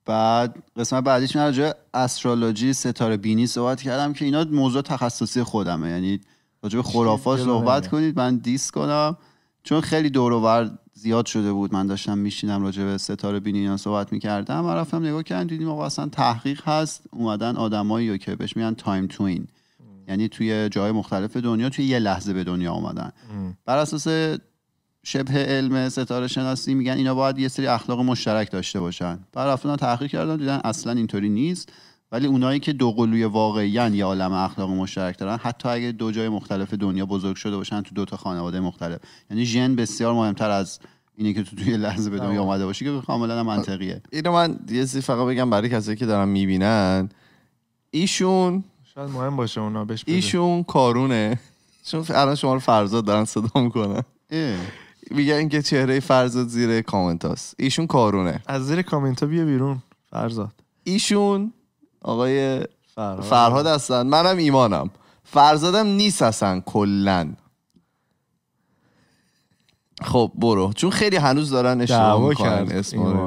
بعد قسمت بعدیش من راجع استرولوژی ستاره بینی صحبت کردم که اینا موضوع تخصصی خودمه یعنی راجع به خرافات صحبت کنید من دیس کنم چون خیلی دور زیاد شده بود من داشتم میشینم راجع به ستاره بینی اینا صحبت میکردم و رفتم نگاه کردم دیدیم آقا اصلا تحقیق هست اومدن آدمایی رو که بهش میگن تایم توین یعنی توی جای مختلف دنیا توی یه لحظه به دنیا اومدن بر اساس شبه علم ستاره شناسی میگن اینا باید یه سری اخلاق مشترک داشته باشن بعد رفتن تحقیق کردن دیدن اصلا اینطوری نیست ولی اونایی که دو دوقلوی واقعی یا عالم اخلاق مشترک دارن حتی اگه دو جای مختلف دنیا بزرگ شده باشن تو دو تا خانواده مختلف یعنی ژن بسیار مهمتر از اینه که تو توی لحظه به دنیا آمده باشی که کاملا منطقیه اینو من یه سی فقط بگم برای کسی که دارن میبینن ایشون شاید مهم باشه اونا بهش ایشون کارونه چون الان شما رو فرزاد دارن صدا میکنن میگن که چهره فرزاد زیر کامنت ایشون کارونه از زیر کامنت ها بیا بیرون فرزاد ایشون آقای فرهاد, هستن منم ایمانم فرزادم نیست هستن کلن خب برو چون خیلی هنوز دارن اشتباه میکنن اسم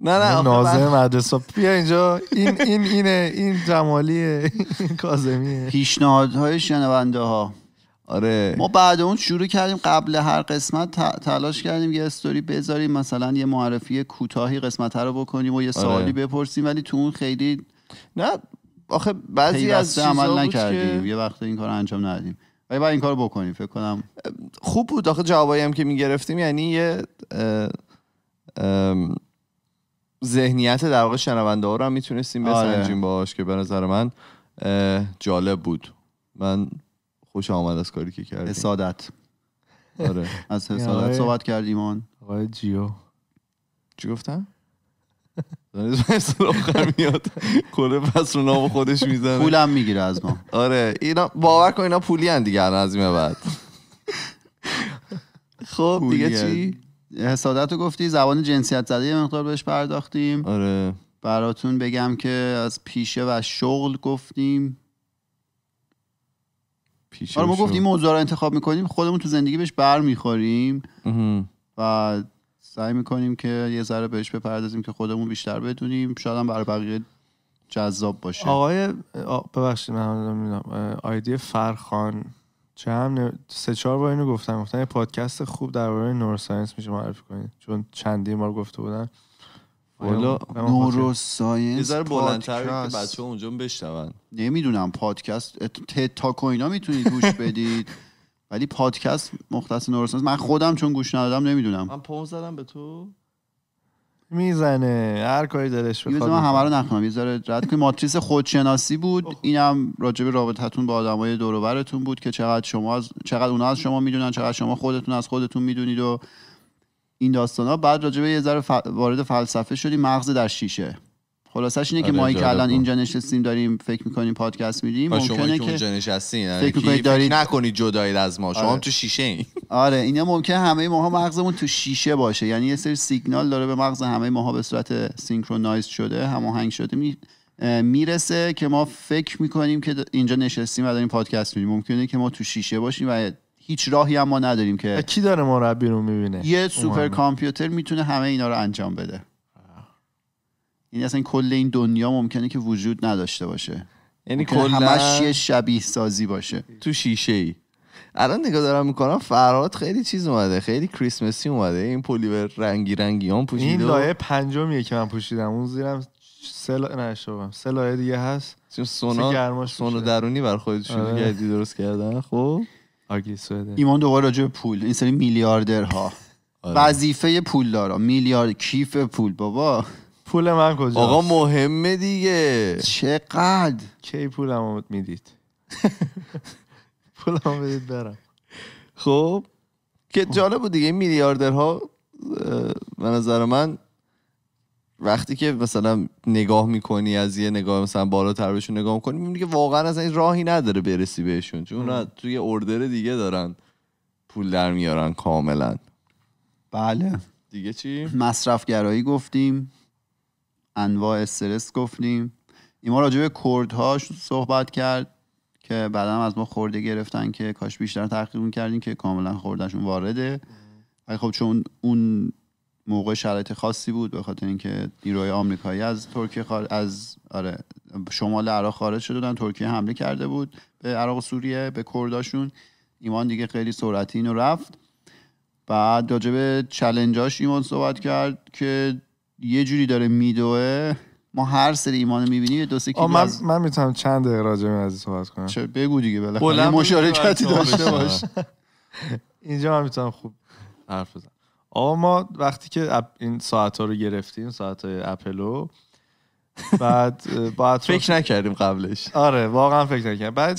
نه نه نازم مدرسه بیا اینجا این این اینه این جمالیه این کاظمیه پیشنهادهای شنونده ها آره ما بعد اون شروع کردیم قبل هر قسمت تلاش کردیم یه استوری بذاریم مثلا یه معرفی کوتاهی قسمت رو بکنیم و یه آره. سوالی بپرسیم ولی تو اون خیلی نه آخه بعضی از عمل نکردیم یه وقت این کار انجام ندیم ولی باید این کار بکنیم فکر کنم خوب بود آخه جوابایی هم که میگرفتیم یعنی یه ذهنیت در واقع شنونده ها رو هم میتونستیم آره. بسنجیم باش که به نظر من جالب بود من خوش آمد از کاری که کردیم حسادت آره از یعنی حسادت صحبت کردیم آن آقای جیو چی گفتن؟ داره آخر میاد کل نام خودش میزنه پولم میگیره از ما آره اینا باور کن اینا پولی هن دیگه از این بعد خب دیگه چی حسادت رو گفتی زبان جنسیت زده یه مقدار بهش پرداختیم آره براتون بگم که از پیشه و شغل گفتیم پیشه آره ما گفتیم موضوع رو انتخاب میکنیم خودمون تو زندگی بهش برمیخوریم و سعی میکنیم که یه ذره بهش بپردازیم که خودمون بیشتر بدونیم شاید هم برای بقیه جذاب باشه آقای ببخشید من آیدی فرخان چه هم سه چهار بار اینو گفتم گفتن یه پادکست خوب درباره نوروساینس میشه معرفی کنید چون چندین بار گفته بودن والا نوروساینس یه ذره بلندتر که بچه اونجا بشنون نمیدونم پادکست تتا اینا میتونید گوش بدید ولی پادکست مختص نورسانس من خودم چون گوش ندادم نمیدونم من پوز زدم به تو میزنه هر کاری دلش بخواد من همه رو نخونم یه ذره رد کنیم ماتریس خودشناسی بود اینم راجع به رابطتون با آدمای دور و بود که چقدر شما از... چقدر اونا از شما میدونن چقدر شما خودتون از خودتون میدونید و این داستان ها بعد راجبه یه ذره وارد فلسفه شدی مغز در شیشه خلاصش اینه که آره، ما که الان اینجا نشستیم داریم فکر میکنیم پادکست میریم آره، ممکنه که اونجا نشستین یعنی فکر میکنید نکنید جدایی از ما شما آره. تو شیشه این آره اینا ممکنه همه ماها مغزمون تو شیشه باشه یعنی یه سری سیگنال داره به مغز همه ماها به صورت سینکرونایز شده هماهنگ شده می... میرسه که ما فکر میکنیم که اینجا نشستیم و داریم پادکست میدیم ممکنه که ما تو شیشه باشیم و هیچ راهی هم ما نداریم که کی داره ما رو بیرون میبینه یه سوپر کامپیوتر میتونه همه اینا رو انجام بده یعنی اصلا کل این دنیا ممکنه که وجود نداشته باشه یعنی کل همش یه شبیه سازی باشه تو شیشه ای الان نگاه دارم میکنم فرات خیلی چیز اومده خیلی کریسمسی اومده این پولیور رنگی رنگی هم پوشیده این لایه پنجمیه که من پوشیدم اون زیرم سه نه شبم سه لایه دیگه هست سونا سونا درونی بر خودشون گردی آره. درست کردن خب ایمان دوباره راجع به پول این سری میلیاردرها آره. وظیفه پول دارا میلیارد کیف پول بابا پول من کجاست آقا مهمه دیگه چقدر کی پولمو میدید پولمو میدید برم خب که جالب بود دیگه میلیاردرها به نظر من وقتی که مثلا نگاه میکنی از یه نگاه مثلا بالاتر بهشون نگاه میکنی میبینی که واقعا از این راهی نداره برسی بهشون چون اونا توی اردر دیگه دارن پول در میارن کاملا بله دیگه چی مصرف گفتیم انواع استرس گفتیم ایمان راجع به کردهاش صحبت کرد که بعدا از ما خورده گرفتن که کاش بیشتر تحقیق میکردیم که کاملا خوردهشون وارده ولی خب چون اون موقع شرایط خاصی بود به خاطر اینکه نیروهای آمریکایی از ترکیه خار... از آره شمال عراق خارج شده بودن ترکیه حمله کرده بود به عراق و سوریه به کرداشون ایمان دیگه خیلی سرعتی اینو رفت بعد راجع به چلنجاش ایمان صحبت کرد که یه جوری داره میدوه ما هر سری ایمان میبینی یه دو سه کیلو من, من میتونم چند دقیقه راجع صحبت کنم چه بگو دیگه بالاخره مشارکتی داشته باش اینجا من میتونم خوب حرف بزنم آقا ما وقتی که این ساعت ها رو گرفتیم ساعت اپلو بعد بعد فکر نکردیم قبلش آره واقعا فکر نکردیم بعد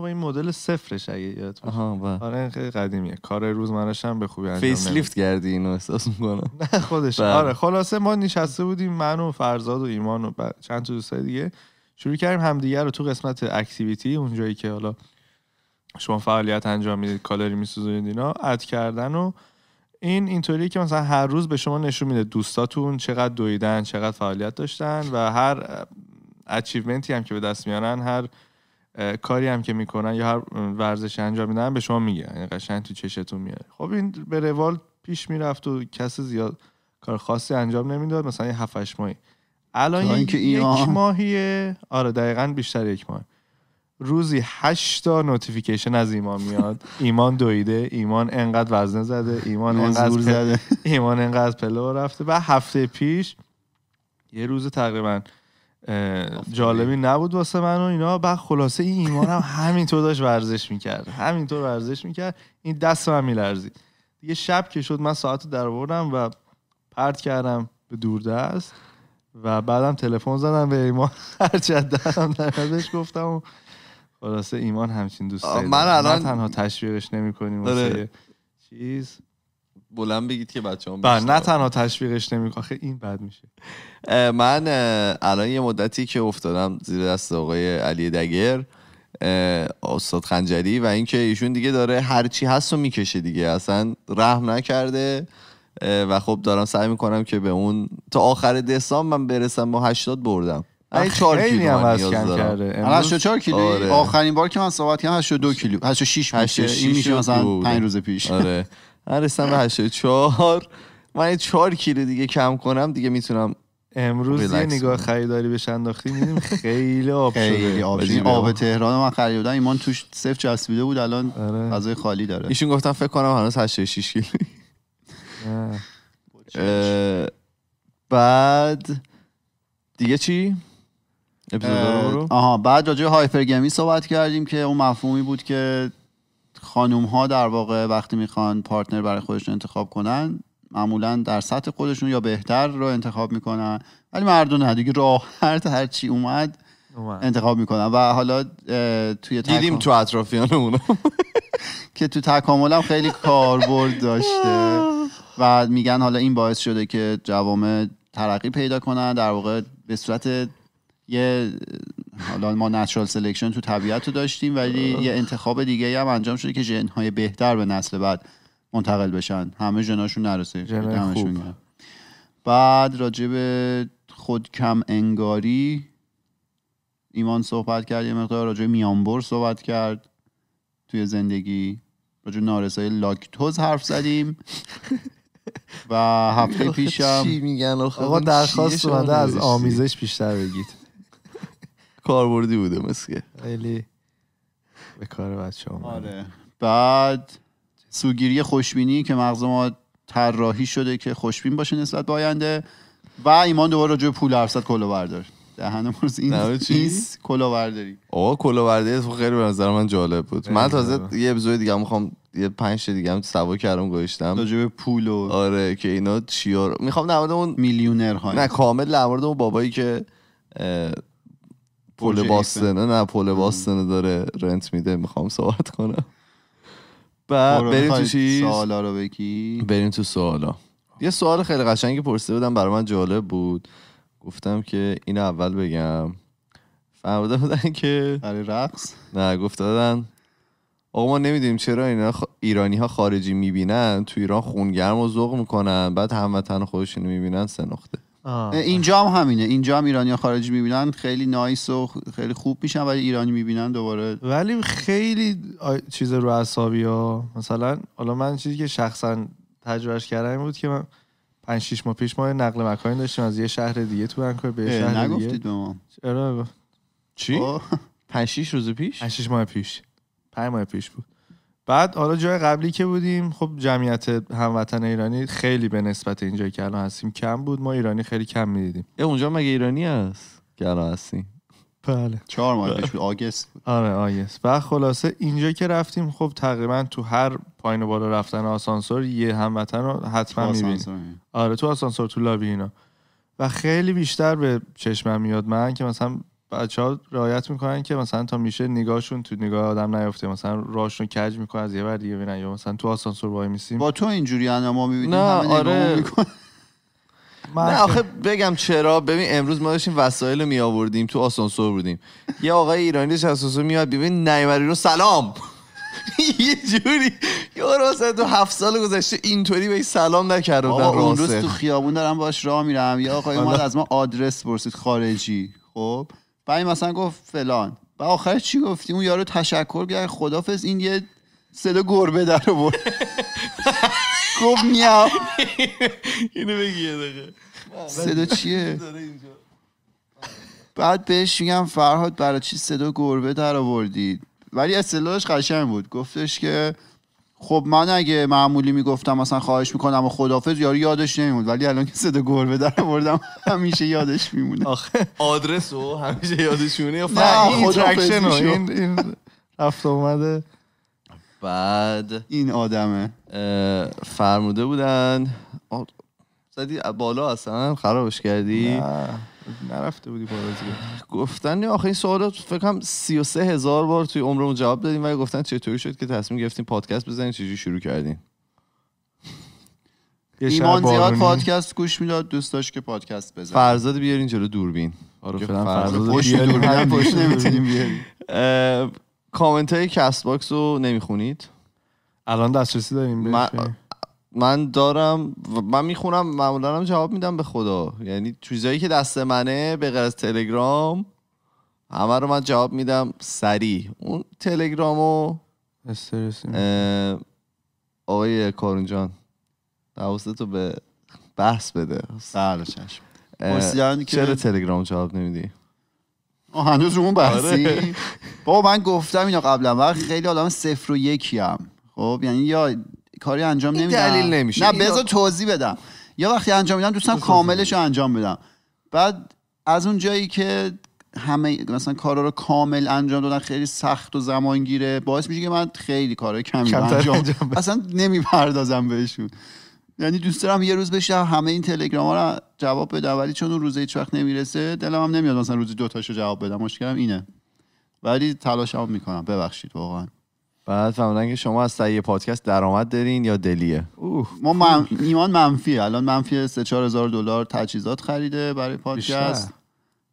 با این مدل صفرش اگه یادت باشه آره خیلی قدیمیه کار روز هم به خوبی انجام فیس لیفت کردی اینو احساس میکنم نه خودش بله. آره خلاصه ما نشسته بودیم من و فرزاد و ایمان و ب... چند تا دیگه شروع کردیم همدیگه رو تو قسمت اکتیویتی اونجایی که حالا شما فعالیت انجام میدید کالری میسوزونید اینا اد کردن و این اینطوریه که مثلا هر روز به شما نشون میده دوستاتون چقدر دویدن چقدر فعالیت داشتن و هر اچیومنتی هم که به دست میارن هر کاری هم که میکنن یا هر ورزش انجام میدن به شما میگه یعنی قشنگ تو چشتون میاد خب این به روال پیش میرفت و کس زیاد کار خاصی انجام نمیداد مثلا یه هفت ماهی الان یک ماهیه آره دقیقا بیشتر یک ماه روزی هشتا نوتیفیکیشن از ایمان میاد ایمان دویده ایمان انقدر وزنه زده ایمان یعنی انقدر زده ایمان انقدر پلو رفته و هفته پیش یه روز تقریبا جالبی نبود واسه من و اینا بعد خلاصه این ایمان هم همینطور داشت ورزش میکرد همینطور ورزش میکرد این دست من میلرزید دیگه شب که شد من ساعت در و پرت کردم به دوردست و بعدم تلفن زدم به ایمان هرچی از دستم گفتم خلاصه ایمان همچین دوست من الان تنها تشویقش نمیکنیم کنیم آره. چیز بلند بگید که بچه هم بر بله، نه تنها تشویقش نمی آخه این بد میشه من الان یه مدتی که افتادم زیر دست آقای علی دگر استاد خنجری و اینکه ایشون دیگه داره هرچی هست و میکشه دیگه اصلا رحم نکرده و خب دارم سعی میکنم که به اون تا آخر دسامبر من برسم با 80 بردم این چهار کیلو هم از کم کرده کیلو آره. آخرین بار که من صحبت کردم دو کیلو 86 میشه این میشه مثلا 5 روز پیش آره من رسیدم به 84 من 4 کیلو دیگه کم کنم دیگه میتونم امروز یه نگاه خریداری بهش انداختی میدیم خیلی آب شده خیلی آب آب تهران من خریدم ایمان توش صفر چسبیده بود الان از آره. خالی داره ایشون گفتم فکر کنم هنوز 86 کیلو بعد دیگه چی اپیزود رو آها بعد راجع هایپرگمی صحبت کردیم که اون مفهومی بود که خانوم ها در واقع وقتی میخوان پارتنر برای خودشون انتخاب کنن معمولا در سطح خودشون یا بهتر رو انتخاب میکنن ولی مردون دیگه راحت هر چی اومد انتخاب میکنن و حالا توی دیدیم تو اونو که تو تکامل هم خیلی کاربرد داشته و میگن حالا این باعث شده که جوامع ترقی پیدا کنن در واقع به صورت یه حالا ما نچرال سلکشن تو طبیعت رو داشتیم ولی یه انتخاب دیگه هم انجام شده که ژنهای بهتر به نسل بعد منتقل بشن همه ژناشون نرسه بعد راجع به خود کم انگاری ایمان صحبت کرد یه مقدار راجع میانبر صحبت کرد توی زندگی راجع نارسای لاکتوز حرف زدیم و هفته پیشم چی آقا درخواست اومده از آمیزش بیشتر بگید کاربردی بوده مسکه خیلی به کار بچه آره بعد سوگیری خوشبینی که مغز ما طراحی شده که خوشبین باشه نسبت به آینده و ایمان دوباره راجع پول درصد کلا بردار دهن این چیز کلا برداری آقا برداری خیلی به نظر من جالب بود من تازه یه اپیزود دیگه میخوام یه پنج دیگه هم سوا کردم گوشتم راجع به پول و آره که اینا چیا رو میخوام در مورد اون های. نه کامل در اون بابایی که پول باستنه نه پل باستنه داره رنت میده میخوام صحبت کنم بعد بریم تو سوالا رو بگی بریم تو سوالا یه سوال خیلی قشنگی پرسیده بودم برای من جالب بود گفتم که این اول بگم فرموده بودن که برای رقص نه گفته بودن آقا ما نمیدونیم چرا اینا ایرانی ها خارجی میبینن تو ایران خونگرم و ذوق میکنن بعد هموطن خودشون میبینن سه نقطه اینجا هم همینه اینجا هم ایرانی ها خارجی میبینن خیلی نایس و خیلی خوب میشن ولی ایرانی میبینن دوباره ولی خیلی چیز رو اعصابی ها مثلا حالا من چیزی که شخصا تجربهش کردم بود که من 5 6 ماه پیش ما نقل مکانی داشتیم از یه شهر دیگه تو انکار به شهر نگفتید به ما چرا چی 5 6 روز پیش 6 ماه پیش 5 ماه پیش بود بعد حالا جای قبلی که بودیم خب جمعیت هموطن ایرانی خیلی به نسبت اینجایی که الان هستیم کم بود ما ایرانی خیلی کم میدیدیم اونجا مگه ایرانی هست که الان هستیم بله چهار ماه پیش بله. بود آگست آره آگست و خلاصه اینجا که رفتیم خب تقریبا تو هر پایین و بالا رفتن آسانسور یه هموطن رو حتما میبینیم آره. آره تو آسانسور تو لابی اینا و خیلی بیشتر به چشمم میاد من که مثلا بچه ها رعایت میکنن که مثلا تا میشه نگاهشون تو نگاه آدم نیفته مثلا راهشون کج میکنن از یه بر دیگه بینن یا مثلا تو آسانسور وای میسیم با تو اینجوری ما میبینیم نه آره نه آخه بگم چرا ببین امروز ما داشتیم وسایل رو می تو آسانسور بودیم یه آقای ایرانی داشت آسانسور میاد ببین نیمری رو سلام یه جوری یه تو هفت سال گذشته اینطوری به سلام نکرد آقا اون روز تو خیابون دارم باش راه میرم یه آقای ما از ما آدرس پرسید خارجی خب بعد مثلا گفت فلان و آخرش چی گفتی اون یارو تشکر کرد خدافظ این یه صدا گربه در برد گفت میام اینو بگی دقیقه صدا چیه بعد بهش میگم فرهاد برای چی صدا گربه در ولی اصطلاحش قشنگ بود گفتش که خب من اگه معمولی میگفتم مثلا خواهش میکنم و خدافز یارو یادش نمیموند ولی الان که صدا گربه در آوردم همیشه یادش میمونه آخه آدرس رو همیشه یادش میمونه یا این این این رفت اومده بعد این آدمه فرموده بودن زدی بالا اصلا خرابش کردی نه. نرفته بودی با گفتن آخه این سوالات فکر کنم 33 هزار بار توی عمرمون جواب دادیم ولی گفتن چطوری شد که تصمیم گرفتیم پادکست بزنیم چجوری شروع کردین ایمان زیاد پادکست گوش میداد دوست داشت که پادکست بزنه فرزاد بیارین جلو دوربین آره فرزاد پشت دوربین پشت نمیتونیم بیاییم. کامنت های کست باکس رو نمیخونید الان دسترسی داریم من دارم من میخونم معمولا هم جواب میدم به خدا یعنی چیزایی که دست منه به غیر از تلگرام همه رو من جواب میدم سریع اون تلگرام و آقای کارون جان تو به بحث بده بله چشم چرا تلگرام جواب نمیدی هنوز رو اون بحثی آره. بابا من گفتم اینو قبلا من خیلی آدم صفر و یکی هم خب یعنی یا کاری انجام نمیدم دلیل نمیشه نه بذار توضیح بدم یا وقتی انجام میدم دوستم کاملش رو انجام بدم بعد از اون جایی که همه مثلا کارا رو کامل انجام دادن خیلی سخت و زمانگیره باعث میشه که من خیلی کارا کمی انجام, انجام اصلا نمیپردازم بهشون یعنی دوست دارم یه روز بشه همه این تلگرام ها رو جواب بدم ولی چون اون روزه هیچ وقت نمیرسه دلم هم نمیاد مثلا روزی دو تاشو جواب بدم مشکلم اینه ولی تلاشم میکنم ببخشید واقعا بعد فهمیدن که شما از سعی پادکست درآمد دارین یا دلیه اوه. ما من... ایمان منفیه الان منفی 3 4000 دلار تجهیزات خریده برای پادکست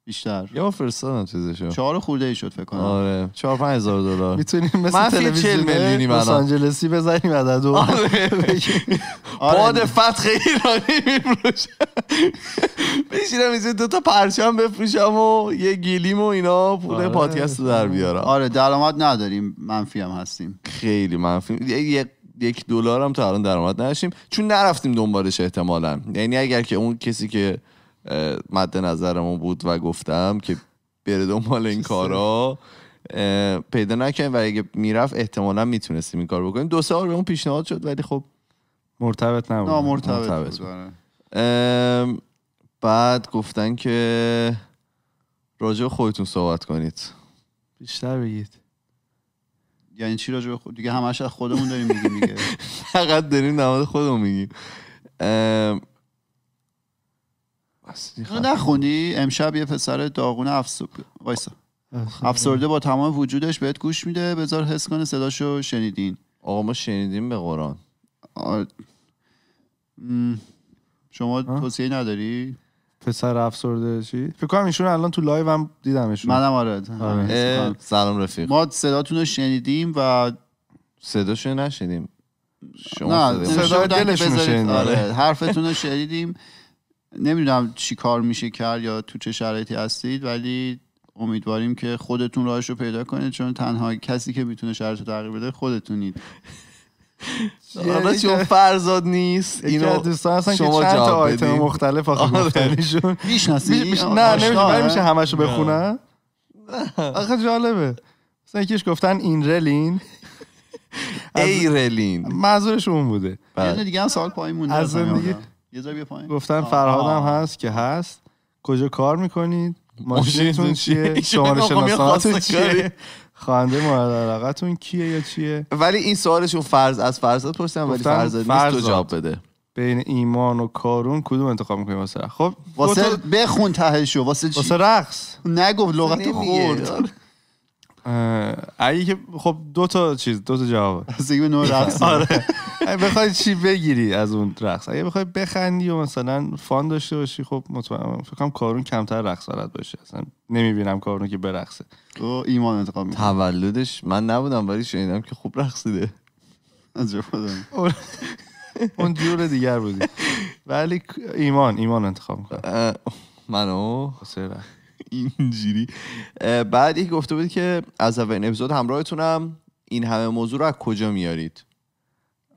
بیشتر یه فرستادم چیزشو چهار خورده ای شد فکر کنم آره چهار پنج هزار دلار میتونیم مثل تلویزیون میلیونی من لس آنجلسی بزنیم عدد دو آره. آره. آره باد فتح ایرانی میفروشه بشینم اینجا دو تا پرچم بفروشم و یه گیلیم و اینا پول آره. پادکست رو در بیارم آره درآمد نداریم منفی هم هستیم خیلی منفی یه یک دلار هم تا الان درآمد نداشتیم چون نرفتیم دنبالش احتمالا یعنی اگر که اون کسی که مد نظرمون بود و گفتم که بره دنبال این کارا پیدا نکنیم و اگه میرفت احتمالا میتونستیم این کار بکنیم دو سه به اون پیشنهاد شد ولی خب مرتبط نبود نه مرتبط, بود. آره. بعد گفتن که راجع خودتون صحبت کنید بیشتر بگید یعنی چی راجع خود دیگه همش از خودمون داریم میگیم فقط داریم نماد خودمون میگیم نخونی امشب یه پسر داغونه افسرده افسرده با تمام وجودش بهت گوش میده بذار حس کنه صداشو شنیدین آقا ما شنیدیم به قرآن شما توصیه نداری پسر افسرده چی فکر کنم ایشون الان تو لایو هم دیدمشون منم آره, آره. آره، سلام رفیق ما صداتون رو شنیدیم و صداشو نشنیدیم شما نه آره حرفتون رو شنیدیم نمیدونم چی کار میشه کرد یا تو چه شرایطی هستید ولی امیدواریم که خودتون راهش رو پیدا کنید چون تنها کسی که میتونه شرط رو تغییر بده خودتونید یعنی حالا چون فرزاد نیست اینو دوستان هستن که چند تا آیتم مختلف آخه آره. نه نمیشه میشه همشو بخونم آخه جالبه مثلا یکیش گفتن این رلین ای رلین منظورش اون بوده یه دیگه هم سال پایین مونده آره. یه پایین گفتن فرهادم هست که هست کجا کار میکنید ماشینتون چیه شماره شناساتون چیه خوانده مورد علاقتون کیه یا چیه ولی این سوالشون فرض از فرزاد پرسیدم ولی فرزاد نیست تو جواب بده بین ایمان و کارون کدوم انتخاب میکنی واسه خب واسه بخون تهشو واسه واسه رقص نگفت لغت خورد ای خب دو تا چیز دو تا جواب از این نوع رقص آره بخوای چی بگیری از اون رقص اگه بخوای بخندی و مثلا فان داشته باشی خب مطمئنم فکر کنم کارون کمتر رقص بلد باشه اصلا نمیبینم کارون که برقصه تو ایمان انتخاب میکنه تولدش من نبودم ولی شنیدم که خوب رقصیده عجب اون جور دیگر بودی ولی ایمان ایمان انتخاب میکنه منو اینجوری بعد یکی گفته بود که از این اپیزود همراهتونم این همه موضوع رو از کجا میارید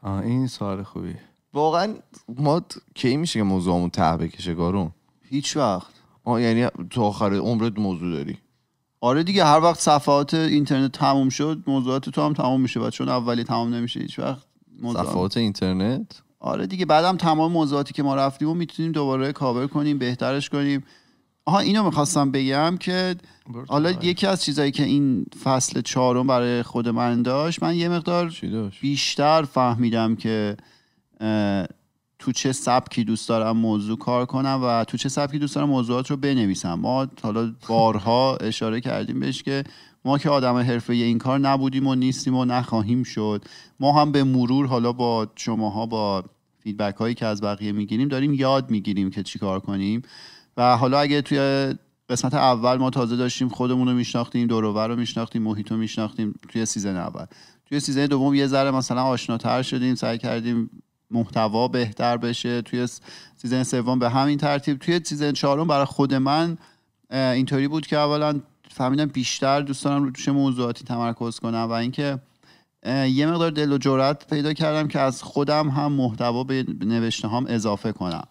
این سوال خوبی واقعا ما کی میشه که موضوعمون ته بکشه گارون هیچ وقت آه یعنی تو آخر عمرت موضوع داری آره دیگه هر وقت صفحات اینترنت تموم شد موضوعات تو هم تموم میشه و چون اولی تمام نمیشه هیچ وقت صفحات اینترنت آره دیگه بعدم تمام موضوعاتی که ما رفتیم و میتونیم دوباره کاور کنیم بهترش کنیم آها اینو میخواستم بگم که حالا یکی از چیزایی که این فصل چهارم برای خود من داشت من یه مقدار بیشتر فهمیدم که تو چه سبکی دوست دارم موضوع کار کنم و تو چه سبکی دوست دارم موضوعات رو بنویسم ما حالا بارها اشاره کردیم بهش که ما که آدم حرفه این کار نبودیم و نیستیم و نخواهیم شد ما هم به مرور حالا با شماها با فیدبک هایی که از بقیه میگیریم داریم یاد میگیریم که چیکار کنیم و حالا اگه توی قسمت اول ما تازه داشتیم خودمون رو میشناختیم دوروبر رو میشناختیم محیط رو میشناختیم توی سیزن اول توی سیزن دوم یه ذره مثلا آشناتر شدیم سعی کردیم محتوا بهتر بشه توی سیزن سوم به همین ترتیب توی سیزن چهارم برای خود من اینطوری بود که اولا فهمیدم بیشتر دوست دارم رو توش موضوعاتی تمرکز کنم و اینکه یه مقدار دل و جرات پیدا کردم که از خودم هم محتوا به نوشته هم اضافه کنم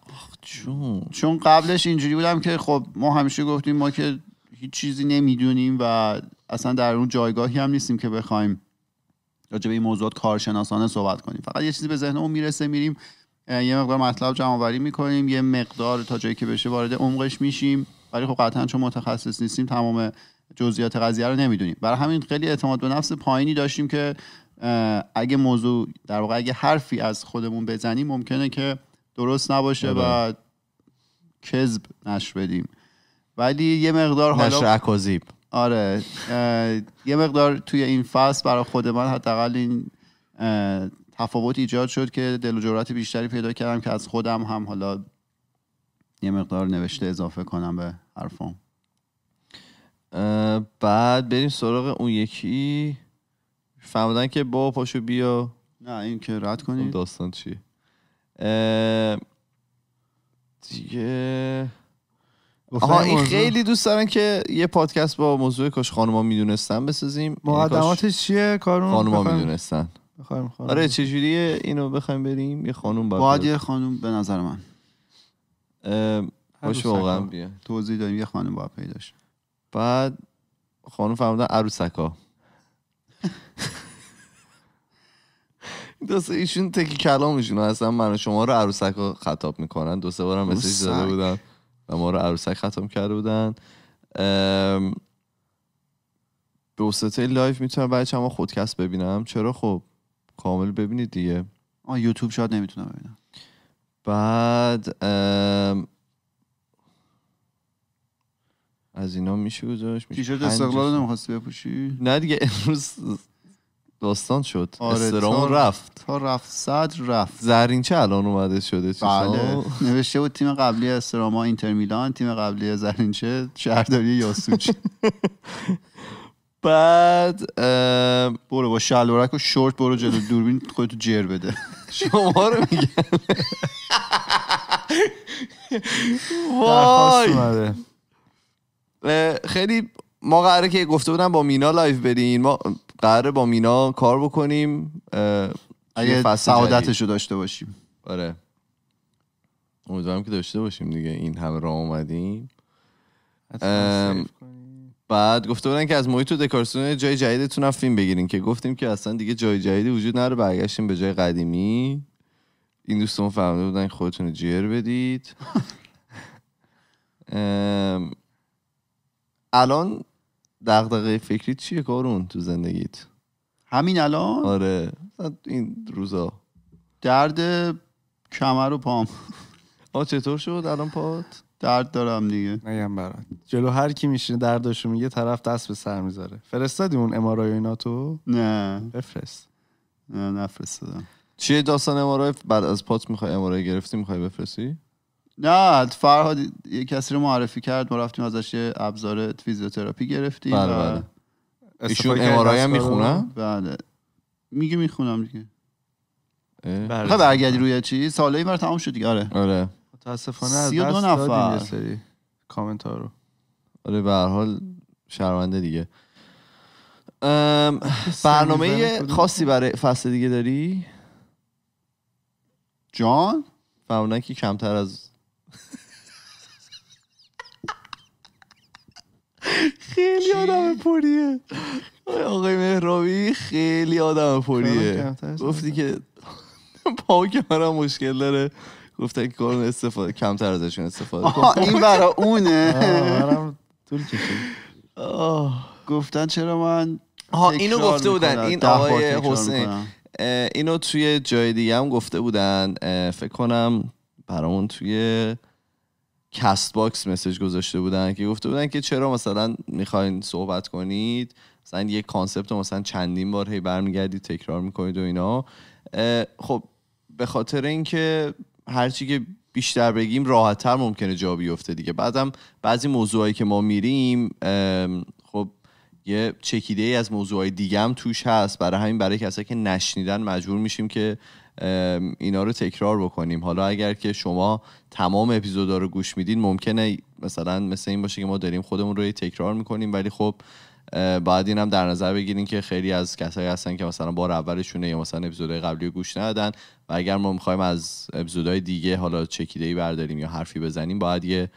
چون قبلش اینجوری بودم که خب ما همیشه گفتیم ما که هیچ چیزی نمیدونیم و اصلا در اون جایگاهی هم نیستیم که بخوایم راجع این موضوعات کارشناسانه صحبت کنیم فقط یه چیزی به ذهنمون میرسه میریم یه مقدار مطلب جمع آوری میکنیم یه مقدار تا جایی که بشه وارد عمقش میشیم ولی خب قطعا چون متخصص نیستیم تمام جزئیات قضیه رو نمیدونیم برای همین خیلی اعتماد به نفس پایینی داشتیم که اگه موضوع در واقع اگه حرفی از خودمون بزنیم ممکنه که درست نباشه و آره. کذب نشر بدیم ولی یه مقدار حالا نشر اکاذیب آره یه مقدار توی این فصل برای خود من حداقل این تفاوت ایجاد شد که دل و جرات بیشتری پیدا کردم که از خودم هم حالا یه مقدار نوشته اضافه کنم به حرفم بعد بریم سراغ اون یکی فهمدن که با پاشو بیا نه این که رد کنید داستان چیه دیگه آها این خیلی دوست دارن که یه پادکست با موضوع کاش خانوما میدونستن بسازیم مقدماتش یعنی چیه کارون خانوما میدونستن آره چجوریه اینو بخوایم بریم یه خانوم باید باید یه خانوم به نظر من باشه واقعا بیا توضیح داریم یه خانم باید پیداش بعد خانم فرمودن عروسکا دوسته ایشون تکی کلامشون اصلا من و شما رو عروسک رو خطاب میکنن دو سه بارم مسیج داده بودن و ما رو عروسک خطاب کرده بودن ام... به وسطه لایف میتونم بچه هم خودکست ببینم چرا خب کامل ببینید دیگه یوتیوب شاید نمیتونم ببینم بعد از اینا میشه گذاشت تیشرت استقلال نمیخواستی بپوشی نه دیگه امروز داستان شد آره رفت تا رفت صدر رفت زرینچه الان اومده شده بله نوشته بود تیم قبلی استراما اینتر میلان تیم قبلی زرینچه شهرداری یاسوچ بعد برو با شلورک و شورت برو جلو دوربین خودتو جر بده شما رو میگه وای خیلی ما قراره که گفته بودم با مینا لایف بدین ما قراره با مینا کار بکنیم اگه رو داشته باشیم آره امیدوارم که داشته باشیم دیگه این همه را اومدیم بعد گفته بودن که از محیط و دکارسون جای جدیدتون هم فیلم بگیرین که گفتیم که اصلا دیگه جای جدیدی وجود نره برگشتیم به جای قدیمی این دوستمون فهمیده بودن که خودتون جیر بدید الان دغدغه فکری چیه کارون تو زندگیت همین الان آره این روزا درد کمر و پام آ چطور شد الان پات درد دارم دیگه نگم برات جلو هر کی میشینه درداشو میگه طرف دست به سر میذاره فرستادی اون ام اینا تو نه بفرست نه نفرستادم چیه داستان امارای بعد از پات میخوای امارای گرفتی میخوای بفرستی نه فرهاد یه کسی رو معرفی کرد ما رفتیم ازش یه ابزار فیزیوتراپی گرفتیم بله بله. ایشون امارای هم میخونم بله میگه میخونم دیگه بله. خب برگردی روی چی ساله این تمام شد دیگه آره آره متاسفانه از دست نفر سری کامنت ها رو آره برحال شرمنده دیگه برنامه خاصی برای فصل دیگه داری جان که کمتر از خیلی آدم پریه آقای مهرابی خیلی آدم پریه گفتی که پاو که مشکل داره گفته که کارون استفاده کمتر ازشون استفاده کن این برا اونه طول گفتن چرا من اینو گفته بودن این آقای حسین اینو توی جای دیگه هم گفته بودن فکر کنم برامون توی کست باکس مسج گذاشته بودن که گفته بودن که چرا مثلا میخواین صحبت کنید مثلا یه کانسپت رو مثلا چندین بار هی برمیگردید تکرار میکنید و اینا خب به خاطر اینکه هرچی که بیشتر بگیم راحتتر ممکنه جا بیفته دیگه بعدم بعضی موضوعایی که ما میریم خب یه چکیده ای از موضوعهای دیگه هم توش هست برای همین برای کسایی که نشنیدن مجبور میشیم که اینا رو تکرار بکنیم حالا اگر که شما تمام اپیزودا رو گوش میدین ممکنه مثلا مثل این باشه که ما داریم خودمون رو تکرار میکنیم ولی خب بعد این هم در نظر بگیریم که خیلی از کسایی هستن که مثلا بار اولشونه یا مثلا اپیزودهای قبلی گوش ندادن و اگر ما میخوایم از اپیزودهای دیگه حالا چکیده ای برداریم یا حرفی بزنیم باید یه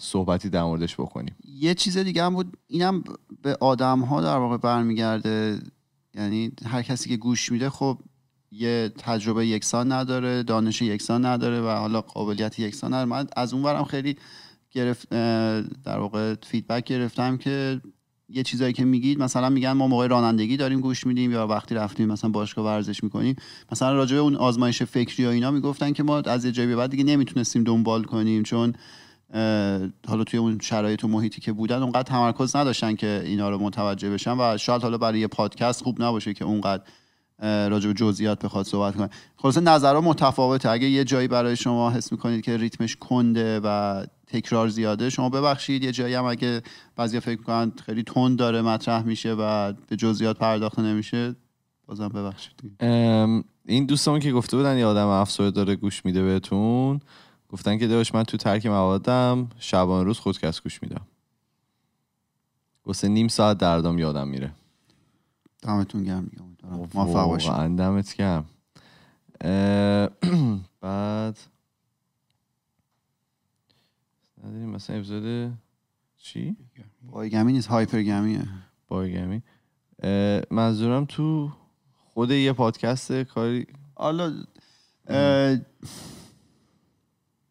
صحبتی در موردش بکنیم یه چیز دیگه هم بود اینم به آدم ها در واقع برمیگرده یعنی هر کسی که گوش میده خب یه تجربه یکسان نداره دانش یکسان نداره و حالا قابلیت یکسان نداره من از اونورم خیلی گرفت در واقع فیدبک گرفتم که یه چیزایی که میگید مثلا میگن ما موقع رانندگی داریم گوش میدیم یا وقتی رفتیم مثلا باشگاه ورزش میکنیم مثلا راجع به اون آزمایش فکری و اینا میگفتن که ما از یه به بعد دیگه نمیتونستیم دنبال کنیم چون حالا توی اون شرایط و محیطی که بودن اونقدر تمرکز نداشتن که اینا رو متوجه بشن و شاید حالا برای یه پادکست خوب نباشه که اونقدر راجع به جزئیات بخواد صحبت کنه خلاصه نظرها متفاوته اگه یه جایی برای شما حس میکنید که ریتمش کنده و تکرار زیاده شما ببخشید یه جایی هم اگه بعضیا فکر میکنن خیلی تند داره مطرح میشه و به جزئیات پرداخته نمیشه بازم ببخشید این دوستمون که گفته بودن یه آدم افسرده داره گوش میده بهتون گفتن که داشت من تو ترک موادم شبان روز خودکس گوش میدم واسه نیم ساعت دردم یادم میره دمتون گرم میگم موفق باشی دمت گرم بعد نداریم مثلا اپیزود چی؟ بایگمی نیست هایپرگمیه بایگمی منظورم تو خود یه پادکست کاری حالا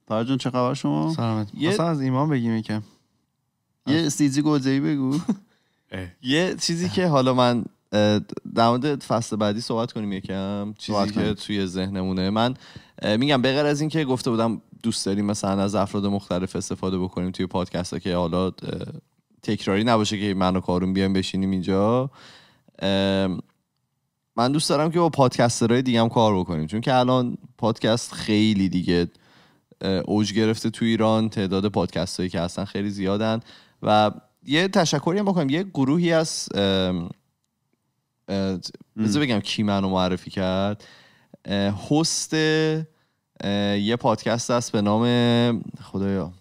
پرجون چه خبر شما؟ سلامت مثلا از ایمان بگیم یکم یه سیزی گوزهی بگو یه چیزی که حالا من در مورد فصل بعدی صحبت کنیم یکم چیزی که توی ذهنمونه من میگم به غیر از اینکه گفته بودم دوست داریم مثلا از افراد مختلف استفاده بکنیم توی پادکست ها که حالا تکراری نباشه که من و کارون بیایم بشینیم اینجا من دوست دارم که با پادکسترهای دیگه هم کار بکنیم چون که الان پادکست خیلی دیگه اوج گرفته تو ایران تعداد پادکست هایی که هستن خیلی زیادن و یه تشکری هم بکنیم یه گروهی از بذار بگم کی منو معرفی کرد هست یه پادکست هست به نام خدایا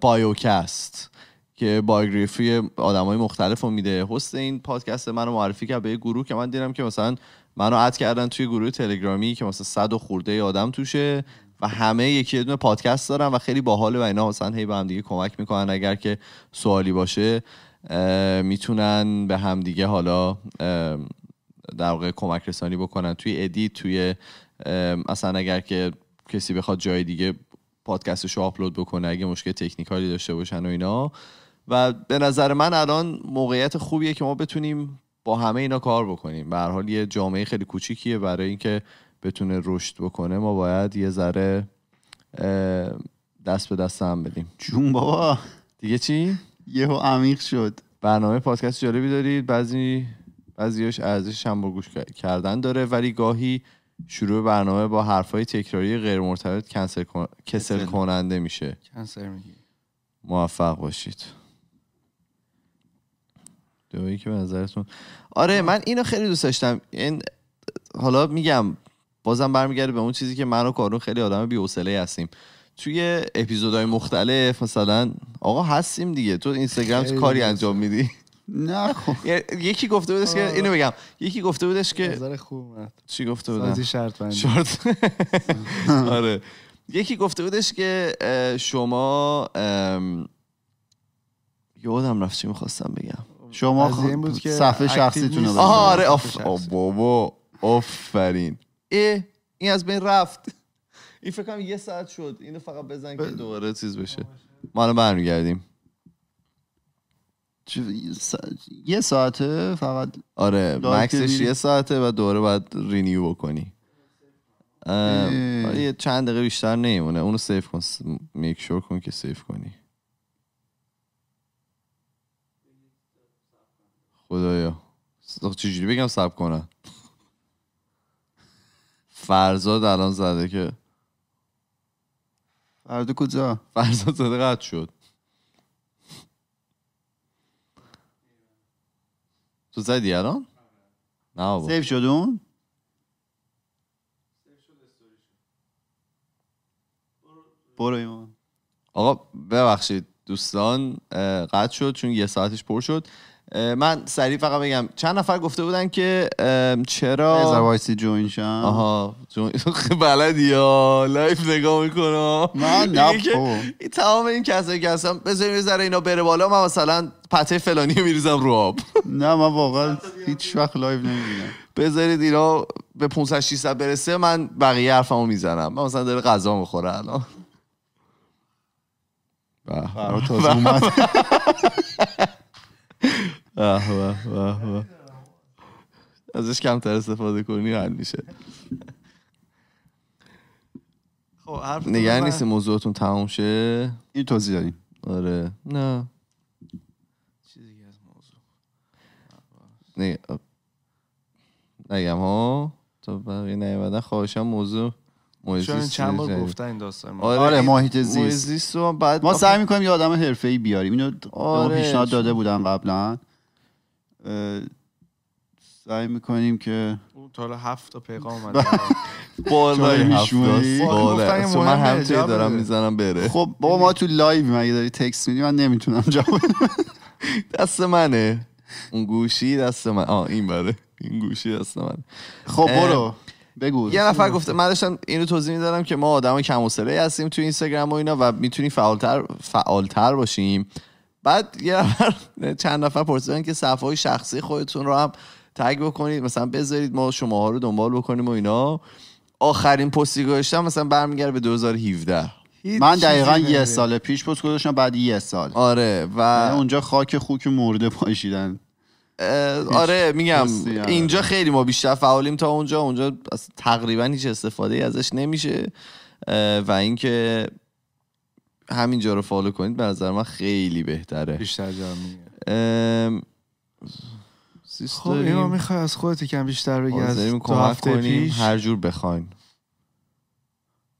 بایوکست که بایوگرافی های مختلف رو میده هست این پادکست منو معرفی کرد به یه گروه که من دیدم که مثلا منو اد کردن توی گروه تلگرامی که مثلا صد و خورده آدم توشه و همه یکی یه دونه پادکست دارن و خیلی باحاله و اینا مثلا هی به هم دیگه کمک میکنن اگر که سوالی باشه میتونن به همدیگه حالا در واقع کمک رسانی بکنن توی ادیت توی اصلا اگر که کسی بخواد جای دیگه پادکستش رو آپلود بکنه اگه مشکل تکنیکالی داشته باشن و اینا و به نظر من الان موقعیت خوبیه که ما بتونیم با همه اینا کار بکنیم به هر حال یه جامعه خیلی کوچیکیه برای اینکه بتونه رشد بکنه ما باید یه ذره دست به دست هم بدیم جون بابا دیگه چی یهو عمیق شد برنامه پادکست جالبی دارید بعضی بعضیش ارزش هم با گوش کردن داره ولی گاهی شروع برنامه با های تکراری غیر مرتبط کنسل, کسل کننده میشه کنسل موفق باشید دویی که به نظرتون آره من اینو خیلی دوست داشتم این حالا میگم بازم برمیگرده به اون چیزی که من و کارون خیلی آدم بی هستیم توی اپیزودهای مختلف مثلا آقا هستیم دیگه تو اینستاگرام کاری انجام میدی نه خب. یکی گفته بودش که اینو بگم یکی گفته بودش که نظر چی گفته بودم سازی شرط بندی شرط آره یکی گفته بودش که شما یادم رفت چی میخواستم بگم شما صفحه شخصیتون آره آف بابا آفرین ای این از بین رفت این فکر کنم یه ساعت شد اینو فقط بزن که دوباره چیز بشه ما الان برمیگردیم یه ساعته فقط آره مکسش یه ساعته و دوره باید رینیو بکنی یه چند دقیقه بیشتر نیمونه اونو سیف کن میک شور کن که سیف کنی خدایا چجوری بگم سب کنن فرزاد الان زده که فردا آره، کجا فرزاد زده قد شد تو زدی الان نه بابا سیف شد اون برو ایمان آقا ببخشید دوستان قطع شد چون یه ساعتش پر شد من سریع فقط بگم چند نفر گفته بودن که چرا ایزر وایسی جوین شن آها جوین بلدی ها لایف نگاه میکنم من نه تمام این کسایی که هستم بذاریم یه ذره اینا بره بالا من مثلا پته فلانی میریزم رو آب نه من واقعا هیچ وقت لایف نمیبینم بذارید اینا به 500 600 برسه من بقیه حرفمو میزنم من مثلا داره غذا میخوره الان به تازه اومد Ah, ah, ah, ازش کمتر استفاده کنی حل میشه خب نگران نیست موضوعتون تمام شه این توضیح داریم آره نه چیزی از موضوع نه نگم ها تا بقیه نه خواهشم موضوع چون چند بار گفتن این داستان آره, آره ماهیت زیست, بعد ما سعی میکنیم یه آدم حرفه‌ای بیاریم اینو آره پیشنهاد داده بودم قبلا سعی میکنیم که اون تا حالا هفت تا پیغام اومد بالای میشونی من هم دارم میزنم بره خب بابا ما تو لایو مگه داری تکست میدی من نمیتونم جواب دست منه اون گوشی دست من آ این بره این گوشی دست من خب برو بگو یه نفر گفته من داشتم اینو توضیح میدادم که ما آدم کم هستیم تو اینستاگرام و اینا و میتونیم فعالتر فعالتر باشیم بعد یه نفر چند نفر پرسیدن که صفحه های شخصی خودتون رو هم تگ بکنید مثلا بذارید ما شما ها رو دنبال بکنیم و اینا آخرین پستی گذاشتم مثلا برمیگرده به 2017 من دقیقا یه سال پیش پست گذاشتم بعد یه سال آره و یعنی اونجا خاک خوک مرده پاشیدن آره میگم اینجا خیلی ما بیشتر فعالیم تا اونجا اونجا تقریبا هیچ استفاده ازش نمیشه و اینکه همینجا رو فالو کنید به نظر من خیلی بهتره بیشتر خب اینو میخوای از خودت کم بیشتر بگی از دو هفته کنیم پیش. هر جور بخواین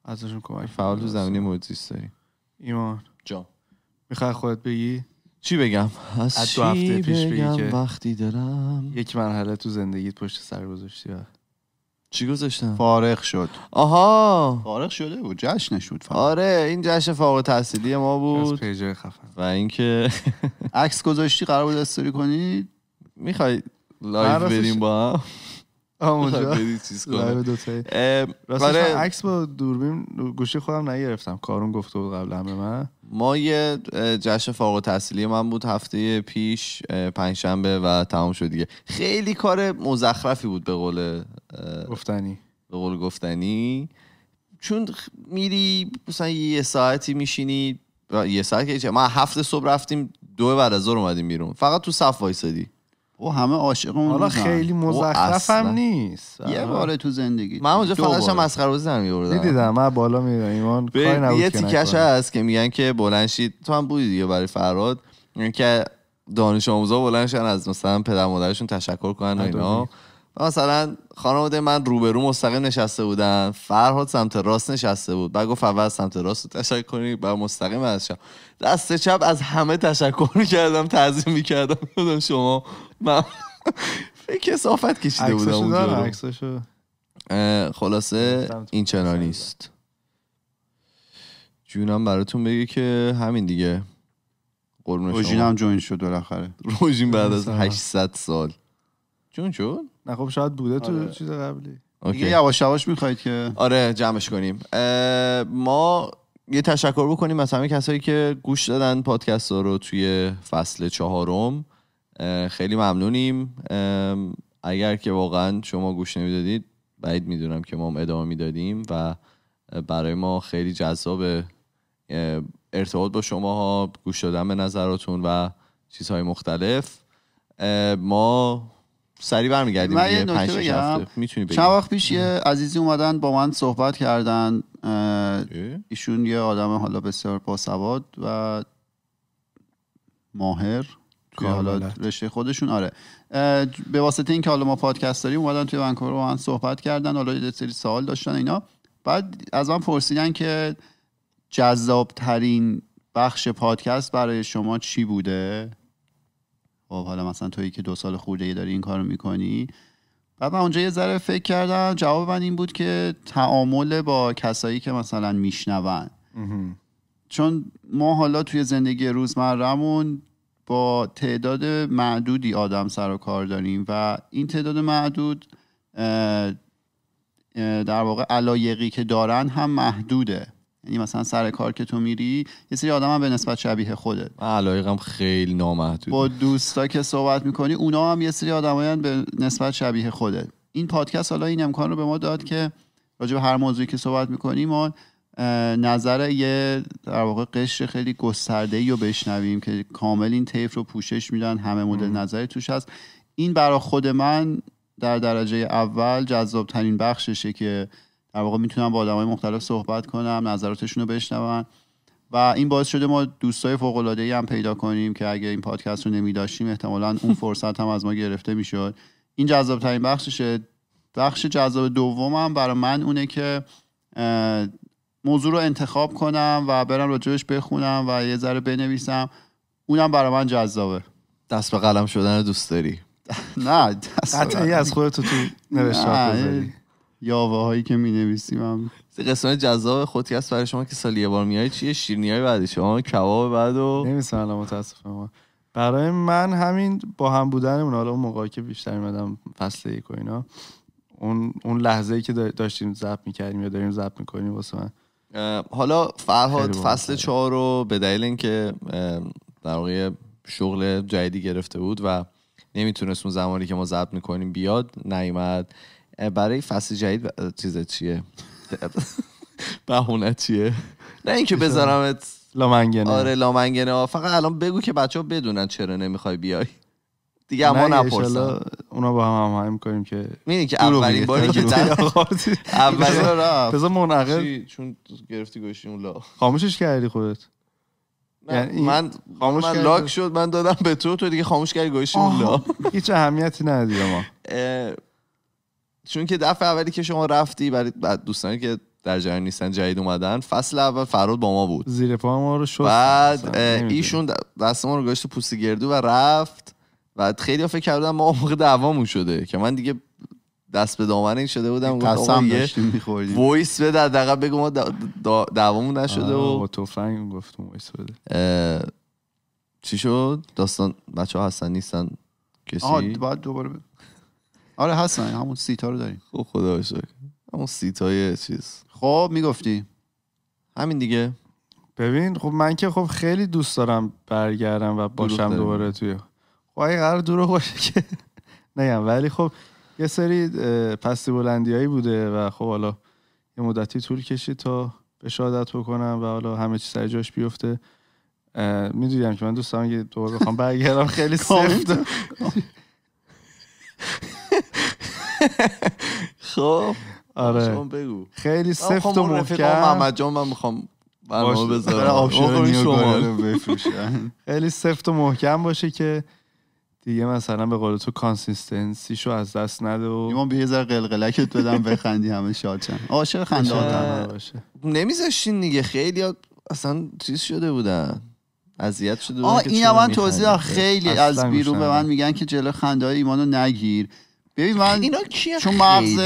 ازشون کمک فعال تو زمینی ایمان جا میخوای خودت بگی چی بگم از, از دو هفته پیش بگی که وقتی دارم یک مرحله تو زندگیت پشت سر گذاشتی چی گذاشتم؟ فارغ شد آها فارغ شده بود جشنش بود آره این جشن فارغ تحصیلی ما بود از پیجای خفن و اینکه عکس گذاشتی قرار بود استوری کنی میخوای لایو بریم با هم لایو چیز آره عکس با دوربین گوشی خودم نگرفتم کارون گفته بود قبل به من ما یه جشن فارغ تحصیلی من بود هفته پیش پنجشنبه و تمام شد دیگه خیلی کار مزخرفی بود به قول گفتنی به قول گفتنی چون میری مثلا یه ساعتی میشینی یه ساعت که ما هفت صبح رفتیم دو بعد از ظهر اومدیم بیرون فقط تو صف وایسادی او همه اون حالا خیلی مزخرفم نیست یه بار تو زندگی من اونجا فقط هم مسخره بازی در دیدم من بالا میرم ایمان کاری یه تیکش هست که میگن که بلنشید تو هم بودی دیگه برای فراد که دانش آموزا بلنشن از مثلا پدر مادرشون تشکر کنن و اینا مثلا خانواده من روبرو مستقیم نشسته بودن فرهاد سمت راست نشسته بود بعد گفت اول سمت راست تشکر کنی بعد مستقیم از شب دست چپ از همه تشکر کردم تعظیم میکردم بودم شما من فکر صافت کشیده بودم خلاصه این چنا نیست جونم براتون بگه که همین دیگه قربون هم جوین شد بالاخره روژین بعد از 800 سال جون شد نه خب شاید بوده تو آره. چیز قبلی دیگه یواش یواش میخواید که آره جمعش کنیم ما یه تشکر بکنیم از همه کسایی که گوش دادن پادکست ها رو توی فصل چهارم خیلی ممنونیم اگر که واقعا شما گوش نمیدادید بعید میدونم که ما ادامه میدادیم و برای ما خیلی جذاب ارتباط با شما ها گوش دادن به نظراتون و چیزهای مختلف ما سری برمیگردیم من یه نکته بگم وقت پیش یه عزیزی اومدن با من صحبت کردن ایشون یه آدم حالا بسیار باسواد و ماهر که حالا رشته خودشون آره به واسطه اینکه حالا ما پادکست داریم اومدن توی ونکوور با من صحبت کردن حالا یه سری سوال داشتن اینا بعد از من پرسیدن که جذابترین بخش پادکست برای شما چی بوده خب حالا مثلا تویی که دو سال خورده ای داری این کارو میکنی بعد من اونجا یه ذره فکر کردم جواب من این بود که تعامل با کسایی که مثلا میشنون چون ما حالا توی زندگی روزمرهمون با تعداد معدودی آدم سر و کار داریم و این تعداد معدود در واقع علایقی که دارن هم محدوده یعنی مثلا سر کار که تو میری یه سری آدم هم به نسبت شبیه خودت علایقم خیلی نامحدود با دوستا که صحبت میکنی اونا هم یه سری آدم به نسبت شبیه خوده این پادکست حالا این امکان رو به ما داد که راجع به هر موضوعی که صحبت میکنی ما نظر یه در واقع قشر خیلی گسترده ای رو بشنویم که کامل این تیف رو پوشش میدن همه مدل نظری توش هست این برا خود من در درجه اول جذاب ترین بخششه که در واقع میتونم با های مختلف صحبت کنم نظراتشون رو بشنوم و این باعث شده ما دوستای فوق العاده هم پیدا کنیم که اگه این پادکست رو نمی داشتیم احتمالا اون فرصت هم از ما گرفته میشد این جذاب ترین بخششه بخش جذاب دومم برای من اونه که موضوع رو انتخاب کنم و برم راجبش بخونم و یه ذره بنویسم اونم برای من جذابه دست به قلم شدن دوست داری نه از خودت تو نوشتار یاوه هایی که می نویسیم هم قسمت جذاب هست برای شما که سالی یه بار میای چیه شیرنی های بعدی شما کباب بعد و نمیسن متاسفم برای من همین با هم بودنمون حالا اون موقعی که بیشتر میمدم فصل یک و اینا اون اون لحظه ای که داشتیم زب میکردیم یا داریم زب میکنیم واسه من حالا فرهاد فصل چهار رو به دلیل اینکه در واقع شغل جدیدی گرفته بود و نمیتونست اون زمانی که ما ضبط میکنیم بیاد نیومد برای فصل جدید چیز چیه بهونه چیه نه اینکه بذارمت لامنگنه آره لامنگنه فقط الان بگو که بچه ها بدونن چرا نمیخوای بیای دیگه اما نپرسن اونا با هم هم, هم کنیم که میدین که اولین باری که اولین رفت بذار منعقل چون گرفتی گوشی اون لا خاموشش کردی خودت یعنی من خاموش من شد من دادم به تو تو دیگه خاموش کردی گوشی اون لا هیچ اهمیتی ندیدم ما چون که دفعه اولی که شما رفتی برای دوستانی که در جریان نیستن جدید اومدن فصل اول فراد با ما بود زیر پا ما رو شد بعد ایشون دست ما رو گذاشت پوست گردو و رفت و خیلی فکر کردم ما موقع دعوامون شده که من دیگه دست به دامن این شده بودم قسم داشتیم می‌خوردیم وایس بده حداقل بگو ما دعوامون نشده آره، و با تفنگ گفتم وایس بده چی شد داستان بچه ها هستن نیستن کسی دوباره آره هستن همون سیتا رو داریم خب خدا شکر همون چیز خب میگفتی همین دیگه ببین خب من که خب خیلی دوست دارم برگردم و باشم دوباره توی خب اگه قرار دورو باشه که نگم یعنی ولی خب یه سری پستی بلندیایی بوده و خب حالا یه مدتی طول کشید تا به شهادت بکنم و حالا همه چی سر جاش بیفته میدونیم یعنی که من دوست دارم یه دوباره بخوام برگردم خیلی سفت خب آره بگو خیلی خب، سفت و محکم محمد جان من میخوام برنامه بذارم آره، خیلی سفت و محکم باشه که دیگه مثلا به قول تو کانسیستنسیشو از دست نده و ایمان به یه ذره قلقلکت بدم بخندی همه شاد آشق عاشق خنده آدم آره، باشه دیگه خیلی اصلا چیز شده بودن اذیت شده بودن آه این من توضیح خیلی از بیرون به من میگن که جلو خنده های ایمانو نگیر ببین من اینا کیه چون مغز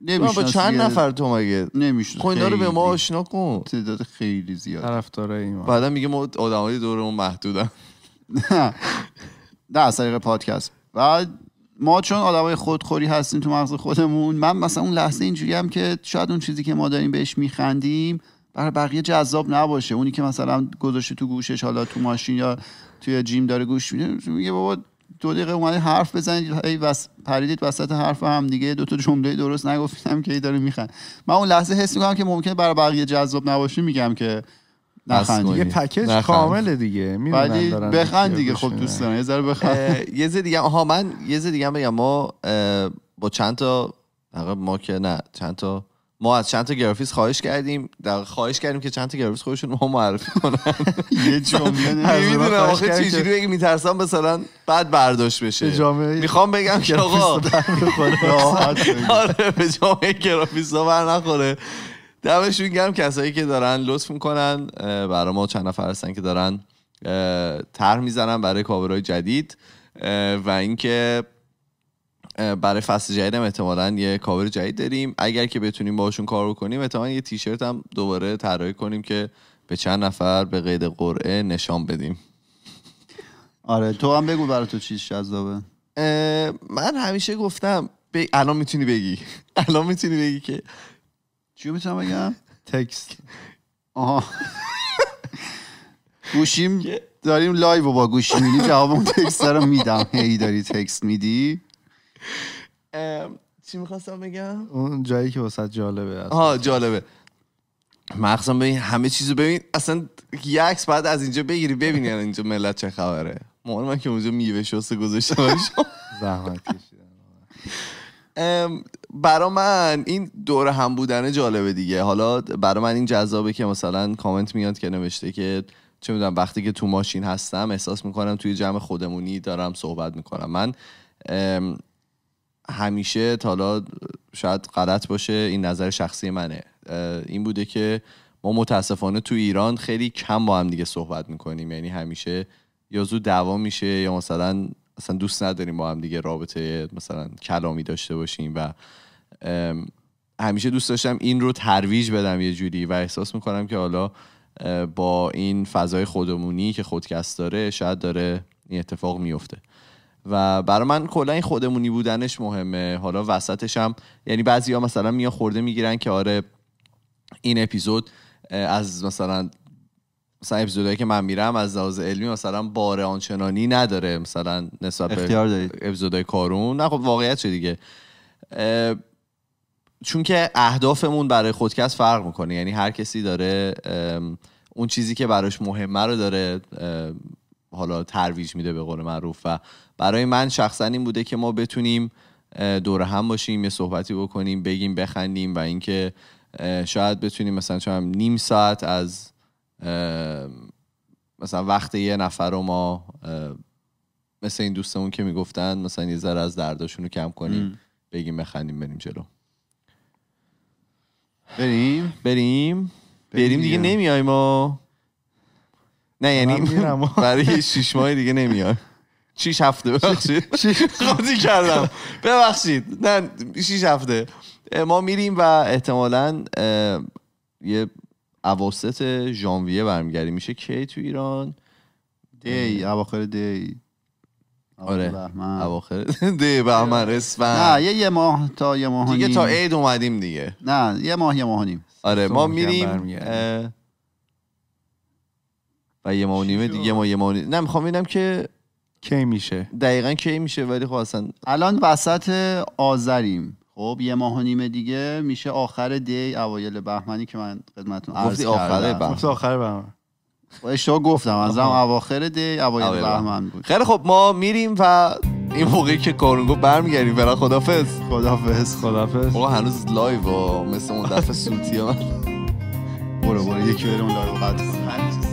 نمیشه با چند نفر تو مگه نمیشه خب اینا رو به ما آشنا کن تعداد خیلی زیاد طرفدارای ایمان بعدا میگه ما آدمای دورمون محدودن نه نه از طریق پادکست بعد ما چون آدمای خودخوری هستیم تو مغز خودمون من مثلا اون لحظه اینجوری هم که شاید اون چیزی که ما داریم بهش میخندیم برای بقیه جذاب نباشه اونی که مثلا گذاشته تو گوشش حالا تو ماشین یا توی جیم داره گوش میده میگه بابا دو دقیقه اومدید حرف بزنید هی وس... پریدید وسط حرف هم دیگه دو تا جمله درست نگفتم که ای داره میخند من اون لحظه حس میکنم که ممکنه برای بقیه جذاب نباشی میگم که نخند یه پکیج کامله دیگه ولی بخند دیگه خب دوست دارم یه ذره بخند یه ذره دیگه آها من یه ذره دیگه بگم ما با چند تا ما که نه چند تا ما از چند تا گرافیس خواهش کردیم در خواهش کردیم که چند تا گرافیس خودشون ما معرفی کنن یه جمله نمیدونم آخه جوری بگم میترسم مثلا بعد برداشت بشه میخوام بگم که آقا آره به جامعه گرافیس ها بر نخوره دمشون گرم کسایی که دارن لطف میکنن برای ما چند نفر هستن که دارن طرح میزنن برای کاورهای جدید و اینکه برای فصل جدید احتمالا یه کاور جدید داریم اگر که بتونیم باشون کار کنیم احتمالا یه تیشرت هم دوباره طراحی کنیم که به چند نفر به قید قرعه نشان بدیم آره تو هم بگو برای تو چیز جذابه من همیشه گفتم ب... الان میتونی بگی الان میتونی بگی که چیو میتونم بگم تکست آها گوشیم داریم لایو با گوشی میدی تکس تکست رو میدم هی داری تکس میدی چی میخواستم بگم اون جایی که واسه جالبه ها جالبه مخصوصا ببین همه چیزو ببین اصلا یه عکس بعد از اینجا بگیری ببینی اینجا ملت چه خبره مامان من که اونجا میوه شسته گذاشته زحمت برا من این دور هم بودن جالبه دیگه حالا برا من این جذابه که مثلا کامنت میاد که نوشته که چه میدونم وقتی که تو ماشین هستم احساس میکنم توی جمع خودمونی دارم صحبت میکنم من همیشه تا حالا شاید غلط باشه این نظر شخصی منه این بوده که ما متاسفانه تو ایران خیلی کم با هم دیگه صحبت میکنیم یعنی همیشه یا زود دعوا میشه یا مثلا اصلا دوست نداریم با هم دیگه رابطه مثلا کلامی داشته باشیم و همیشه دوست داشتم این رو ترویج بدم یه جوری و احساس میکنم که حالا با این فضای خودمونی که خودکست داره شاید داره این اتفاق میفته و برای من کلا این خودمونی بودنش مهمه حالا وسطش هم یعنی بعضیا مثلا میان خورده میگیرن که آره این اپیزود از مثلا مثلا اپیزودی که من میرم از لحاظ علمی مثلا بار آنچنانی نداره مثلا نسبت به اپیزودهای کارون نه خب واقعیت چه دیگه چون که اهدافمون برای خودکست فرق میکنه یعنی هر کسی داره اون چیزی که براش مهمه رو داره حالا ترویج میده به قول معروف و برای من شخصا این بوده که ما بتونیم دور هم باشیم یه صحبتی بکنیم بگیم بخندیم و اینکه شاید بتونیم مثلا چون نیم ساعت از مثلا وقت یه نفر رو ما مثل این دوستمون که میگفتن مثلا یه ذره از درداشون رو کم کنیم بگیم بخندیم بریم جلو بریم بریم بریم دیگه نمیایم ما نه یعنی برای شیش ماه دیگه نمیاد شیش هفته ببخشید خودی کردم ببخشید نه شیش هفته ما میریم و احتمالا یه اواسط ژانویه برمیگردیم میشه کی تو ایران دی اواخر دی آره اواخر دی بهمن اسفند نه یه یه ماه تا یه ماه دیگه تا عید اومدیم دیگه نه یه ماه یه ماه نیم آره ما میریم و یه ماه و نیمه دیگه ما یه ماه نیمه نه میخوام ببینم که کی میشه دقیقا کی میشه ولی خب اصلا الان وسط آذریم خب یه ماه و نیمه دیگه میشه آخر دی اوایل بهمنی که من خدمتتون عرض کردم آخر بهمن آخر بهمن اشتباه گفتم از اواخر دی اوایل بهمن بود خیلی خب ما میریم و این موقعی که کارون گفت برمیگردیم برای خدافظ خدافظ خدافظ آقا هنوز لایو مثل اون دفعه سوتی من برو برو یکی بریم لایو قطع